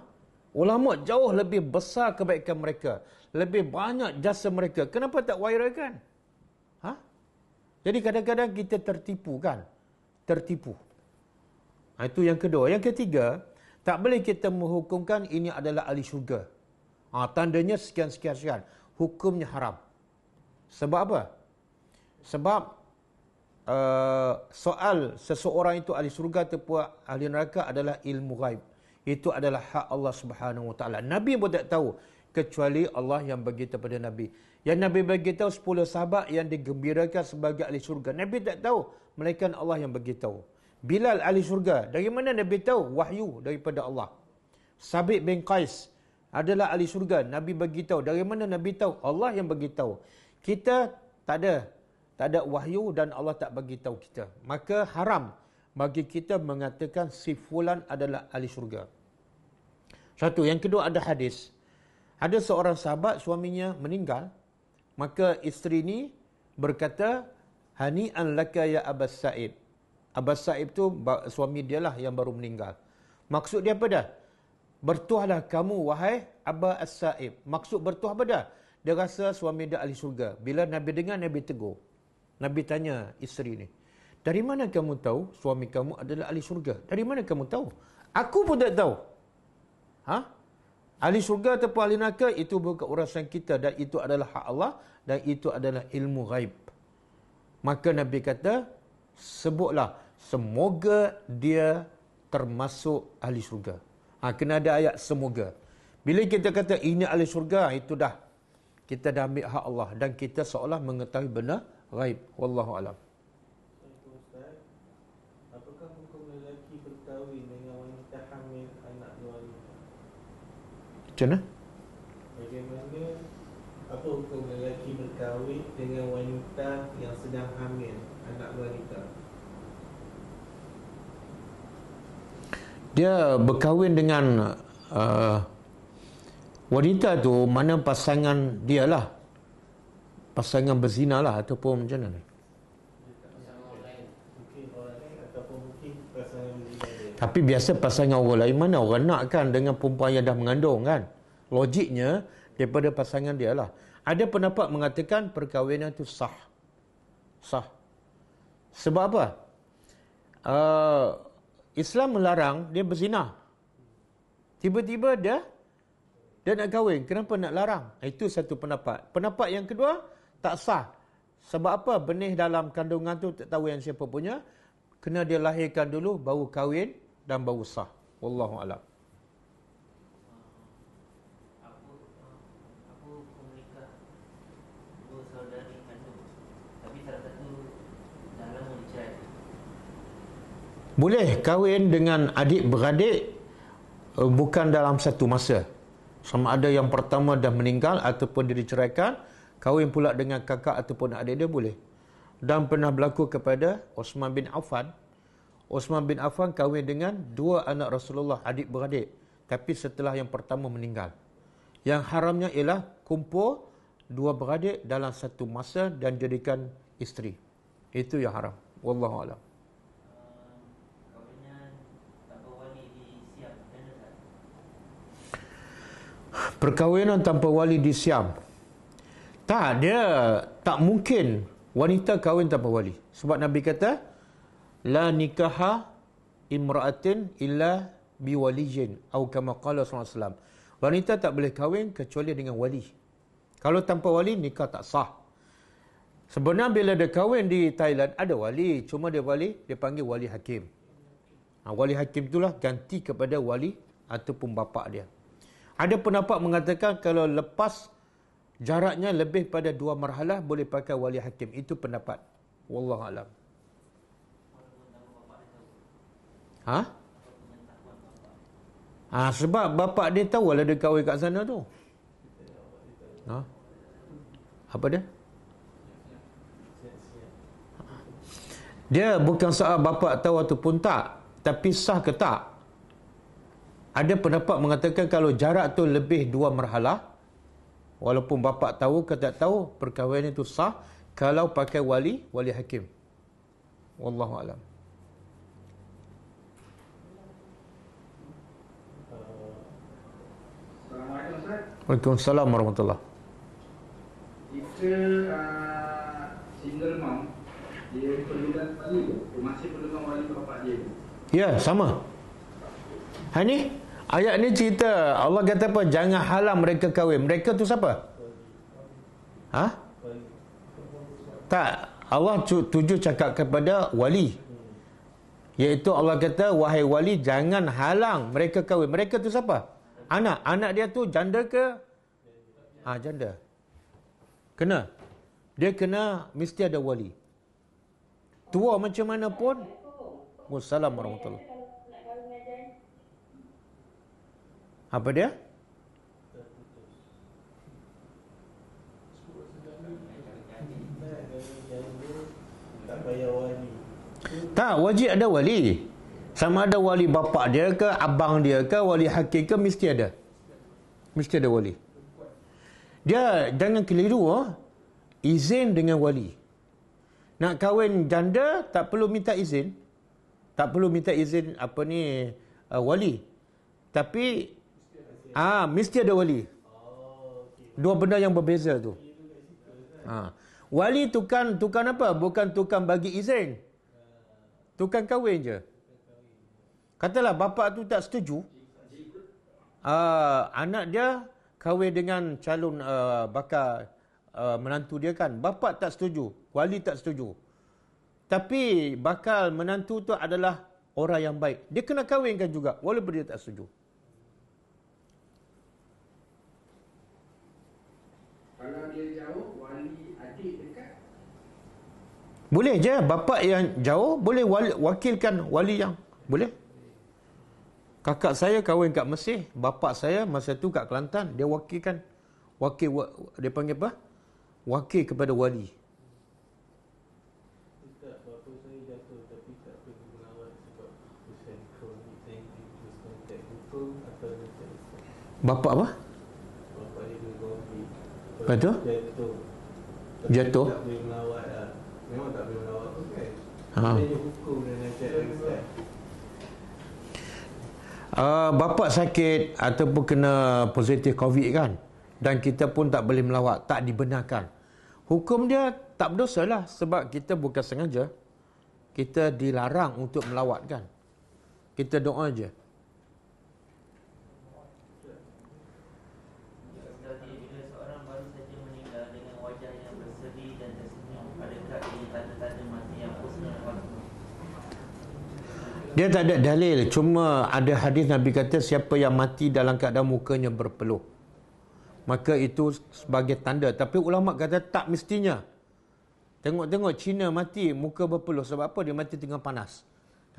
Ulama jauh lebih besar kebaikan mereka. Lebih banyak jasa mereka. Kenapa tak wairakan? Ha? Jadi kadang-kadang kita tertipu kan? Tertipu. Ha, itu yang kedua. Yang ketiga, tak boleh kita menghukumkan ini adalah ahli syurga. Ha, tandanya sekian-sekian-sekian. Hukumnya haram. Sebab apa? Sebab Eh, soal seseorang itu ahli surga ataupun ahli neraka adalah ilmu ghaib. Itu adalah hak Allah Subhanahu Wa Taala. Nabi pun tak tahu kecuali Allah yang bagi tahu kepada Nabi. Yang Nabi bagi tahu sepuluh sahabat yang digembirakan sebagai ahli surga. Nabi tak tahu. Melainkan Allah yang bagi tahu. Bilal ahli surga. Dari mana Nabi tahu? Wahyu daripada Allah. Sabit bin Qais adalah ahli surga. Nabi bagi tahu. Dari mana Nabi tahu? Allah yang bagi tahu. Kita tak ada tak ada wahyu dan Allah tak bagi tahu kita. Maka haram bagi kita mengatakan si fulan adalah ahli syurga. Satu, yang kedua ada hadis. Ada seorang sahabat suaminya meninggal, maka isteri ini berkata, hani "Hani'an laka ya Abbas Said." Abbas Said tu suami dia lah yang baru meninggal. Maksud dia apa dah? Bertuahlah kamu wahai Abba As-Saib. Maksud bertuah apa dah? Dia rasa suami dia ahli syurga. Bila Nabi dengar, Nabi tegur. Nabi tanya isteri ni, dari mana kamu tahu suami kamu adalah ahli syurga? Dari mana kamu tahu? Aku pun tak tahu. Ha? Ahli syurga atau ahli neraka itu bukan urusan kita dan itu adalah hak Allah dan itu adalah ilmu ghaib. Maka Nabi kata, sebutlah semoga dia termasuk ahli syurga. Ha, kena ada ayat semoga. Bila kita kata ini ahli syurga, itu dah. Kita dah ambil hak Allah dan kita seolah mengetahui benar ghaib wallahu alam apakah bagaimana apa hukum lelaki berkahwin dengan wanita yang sedang hamil anak wanita dia berkahwin dengan uh, wanita tu mana pasangan dia lah? pasangan berzina lah ataupun macam mana ni? Tapi biasa pasangan orang lain mana? Orang nak kan dengan perempuan yang dah mengandung kan? Logiknya daripada pasangan dia lah. Ada pendapat mengatakan perkahwinan itu sah. Sah. Sebab apa? Uh, Islam melarang dia berzina. Tiba-tiba dia, dia nak kahwin. Kenapa nak larang? Itu satu pendapat. Pendapat yang kedua, tak sah. Sebab apa? Benih dalam kandungan tu tak tahu yang siapa punya. Kena dia lahirkan dulu, baru kahwin dan baru sah. Wallahu a'lam. Boleh kahwin dengan adik beradik eh, bukan dalam satu masa. Sama ada yang pertama dah meninggal ataupun diceraikan, kahwin pula dengan kakak ataupun adik dia boleh. Dan pernah berlaku kepada Osman bin Affan. Osman bin Affan kahwin dengan dua anak Rasulullah, adik-beradik. Tapi setelah yang pertama meninggal. Yang haramnya ialah kumpul dua beradik dalam satu masa dan jadikan isteri. Itu yang haram. Wallahu a'lam. Perkahwinan tanpa wali di Siam, tak, dia tak mungkin wanita kahwin tanpa wali. Sebab Nabi kata, La nikaha imra'atin illa biwalijin. Atau kama kala SAW. Wanita tak boleh kahwin kecuali dengan wali. Kalau tanpa wali, nikah tak sah. Sebenarnya bila dia kahwin di Thailand, ada wali. Cuma dia wali, dia panggil wali hakim. Ha, wali hakim itulah ganti kepada wali ataupun bapa dia. Ada pendapat mengatakan kalau lepas jaraknya lebih pada dua marhalah boleh pakai wali hakim itu pendapat wallahu alam ha ha sebab bapa dia tahu lah dia kahwin kat sana tu ha apa dia dia bukan soal bapa tahu atau tak tapi sah ke tak ada pendapat mengatakan kalau jarak tu lebih dua marhalah Walaupun bapa tahu ke tak tahu perkahwinan itu sah kalau pakai wali, wali hakim. Wallahu alam. Assalamualaikum Ustaz. Waalaikumsalam warahmatullahi. Jika uh, ah, single mom dia perlukan wali, masih perlukan wali bapa dia. Ya, sama. Hani? Ha, Ayat ni cerita Allah kata apa? Jangan halang mereka kahwin. Mereka tu siapa? Ha? Tak. Allah tuju cakap kepada wali. Iaitu Allah kata, wahai wali, jangan halang mereka kahwin. Mereka tu siapa? Anak. Anak dia tu janda ke? Ha, janda. Kena. Dia kena, mesti ada wali. Tua macam mana pun. Wassalamualaikum warahmatullahi Apa dia? Tak, wajib ada wali. Sama ada wali bapak dia ke, abang dia ke, wali hakim ke, mesti ada. Mesti ada wali. Dia, jangan keliru, oh izin dengan wali. Nak kahwin janda, tak perlu minta izin. Tak perlu minta izin apa ni uh, wali. Tapi Ah, mesti ada wali. Dua benda yang berbeza tu. Ha. Wali tukan tukan apa? Bukan tukan bagi izin. Tukan kahwin je. Katalah bapa tu tak setuju. Ah, anak dia kahwin dengan calon uh, ah, bakal uh, ah, menantu dia kan. Bapa tak setuju, wali tak setuju. Tapi bakal menantu tu adalah orang yang baik. Dia kena kahwinkan juga walaupun dia tak setuju. Boleh je bapa yang jauh boleh wakilkan wali yang. Boleh. Kakak saya kahwin kat Mesir, bapa saya masa tu kat Kelantan, dia wakilkan wakil dia panggil apa? Wakil kepada wali. bapa apa? Bapak dia jatuh. Jatuh. Jatuh. Memang tak boleh melawat tu kan? Ha. hukum dan uh, bapa sakit ataupun kena positif COVID kan? Dan kita pun tak boleh melawat. Tak dibenarkan. Hukum dia tak berdosa lah. Sebab kita bukan sengaja. Kita dilarang untuk melawat kan? Kita doa je. Dia tak ada dalil. Cuma ada hadis Nabi kata siapa yang mati dalam keadaan mukanya berpeluh. Maka itu sebagai tanda. Tapi ulama kata tak mestinya. Tengok-tengok Cina mati muka berpeluh. Sebab apa? Dia mati tengah panas.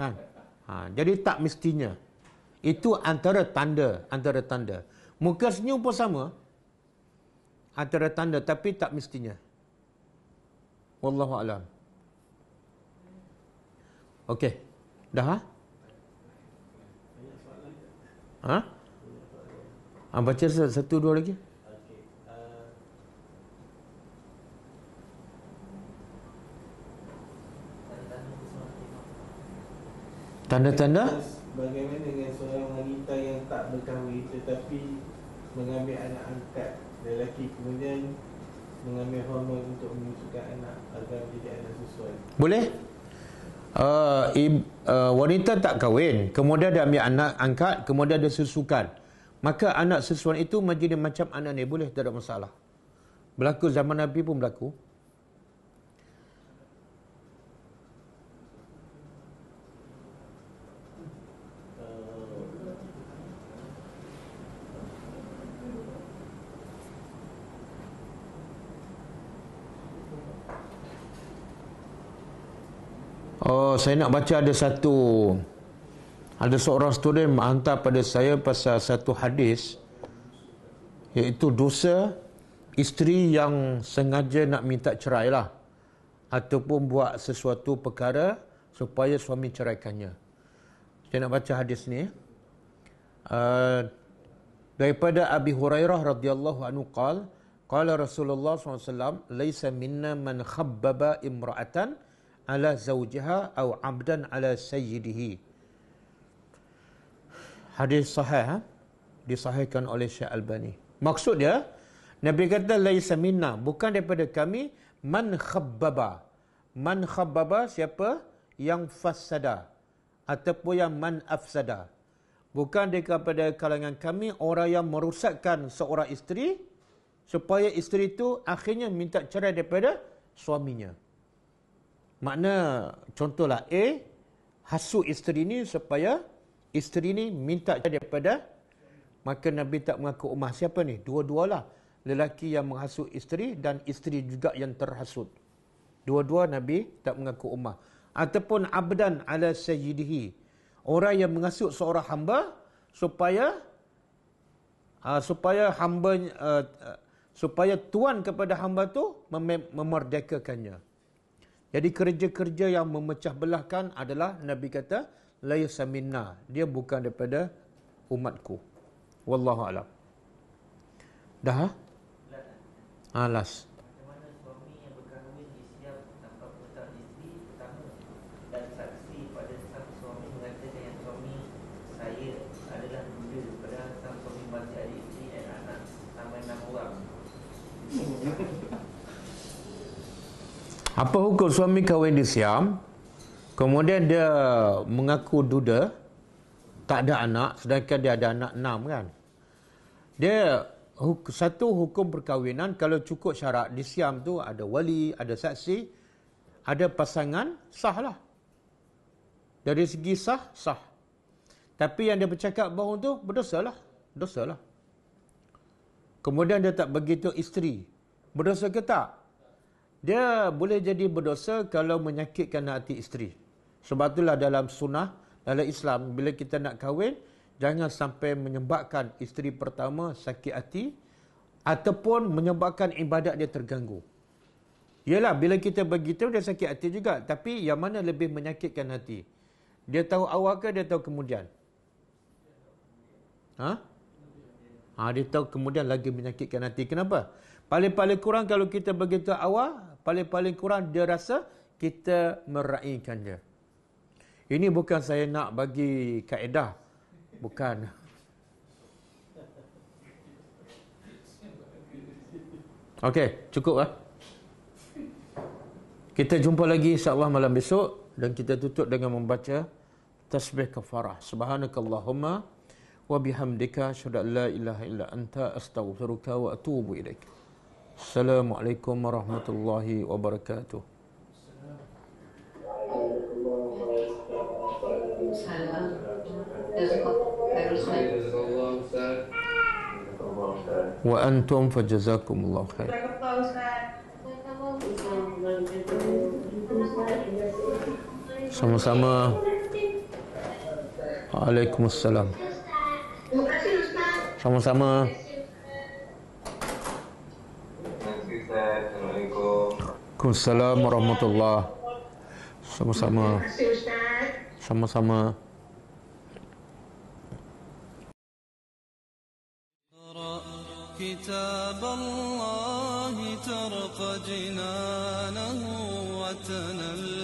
Ha? Ha. Jadi tak mestinya. Itu antara tanda. Antara tanda. Muka senyum pun sama. Antara tanda. Tapi tak mestinya. Wallahu'alam. Okay. Dah ha? Ha? ha baca satu dua lagi. Tanda-tanda? Bagaimana dengan seorang wanita yang tak berkahwin tetapi mengambil anak angkat lelaki kemudian mengambil hormon untuk menyusukan anak agar menjadi anak sesuai? Boleh? uh, ib, uh, wanita tak kahwin, kemudian dia ambil anak angkat, kemudian dia susukan. Maka anak susuan itu menjadi macam anak ni boleh, tak ada masalah. Berlaku zaman Nabi pun berlaku. saya nak baca ada satu ada seorang student menghantar pada saya pasal satu hadis iaitu dosa isteri yang sengaja nak minta cerai lah ataupun buat sesuatu perkara supaya suami ceraikannya. Saya nak baca hadis ni. Uh, daripada Abi Hurairah radhiyallahu anhu qala qala Rasulullah SAW alaihi wasallam laisa minna man khabbaba imra'atan ala zaujaha au abdan ala sayyidihi hadis sahih ha? disahihkan oleh Syekh Albani maksud dia Nabi kata laisa minna bukan daripada kami man khabbaba man khabbaba siapa yang fasada ataupun yang man afsada bukan daripada kalangan kami orang yang merusakkan seorang isteri supaya isteri itu akhirnya minta cerai daripada suaminya Makna contohlah A hasut isteri ni supaya isteri ni minta cerai daripada maka Nabi tak mengaku umah siapa ni? Dua-dualah. Lelaki yang menghasut isteri dan isteri juga yang terhasut. Dua-dua Nabi tak mengaku umah. Ataupun abdan ala sayyidihi. Orang yang menghasut seorang hamba supaya uh, supaya hamba uh, supaya tuan kepada hamba tu mem- memerdekakannya. Jadi kerja-kerja yang memecah belahkan adalah Nabi kata laysa minna. Dia bukan daripada umatku. Wallahu alam. Dah? Ha? Alas. Ha? Apa hukum suami kahwin di Siam? Kemudian dia mengaku duda. Tak ada anak. Sedangkan dia ada anak enam kan. Dia satu hukum perkahwinan kalau cukup syarat di Siam tu ada wali, ada saksi, ada pasangan, sah lah. Dari segi sah, sah. Tapi yang dia bercakap bahawa tu berdosa lah. Dosa lah. Kemudian dia tak begitu isteri. Berdosa ke tak? dia boleh jadi berdosa kalau menyakitkan hati isteri. Sebab itulah dalam sunnah, dalam Islam, bila kita nak kahwin, jangan sampai menyebabkan isteri pertama sakit hati ataupun menyebabkan ibadat dia terganggu. Yalah, bila kita begitu dia sakit hati juga. Tapi yang mana lebih menyakitkan hati? Dia tahu awal ke dia tahu kemudian? Ha? Ha, dia tahu kemudian lagi menyakitkan hati. Kenapa? Paling-paling kurang kalau kita begitu awal, paling-paling kurang dia rasa kita meraihkan dia. Ini bukan saya nak bagi kaedah. Bukan. Okey, cukup lah. Kita jumpa lagi insyaAllah malam besok dan kita tutup dengan membaca tasbih kafarah. Subhanakallahumma wa bihamdika syadallah ilaha illa anta astaghfiruka wa atubu ilaikum. السلام عليكم ورحمة الله وبركاته وأنتم فجزاكم الله خير sama عليكم السلام Sama-sama Assalamualaikum. Assalamualaikum warahmatullahi Sama-sama. Sama-sama. كتاب الله ترق جنانه وتنل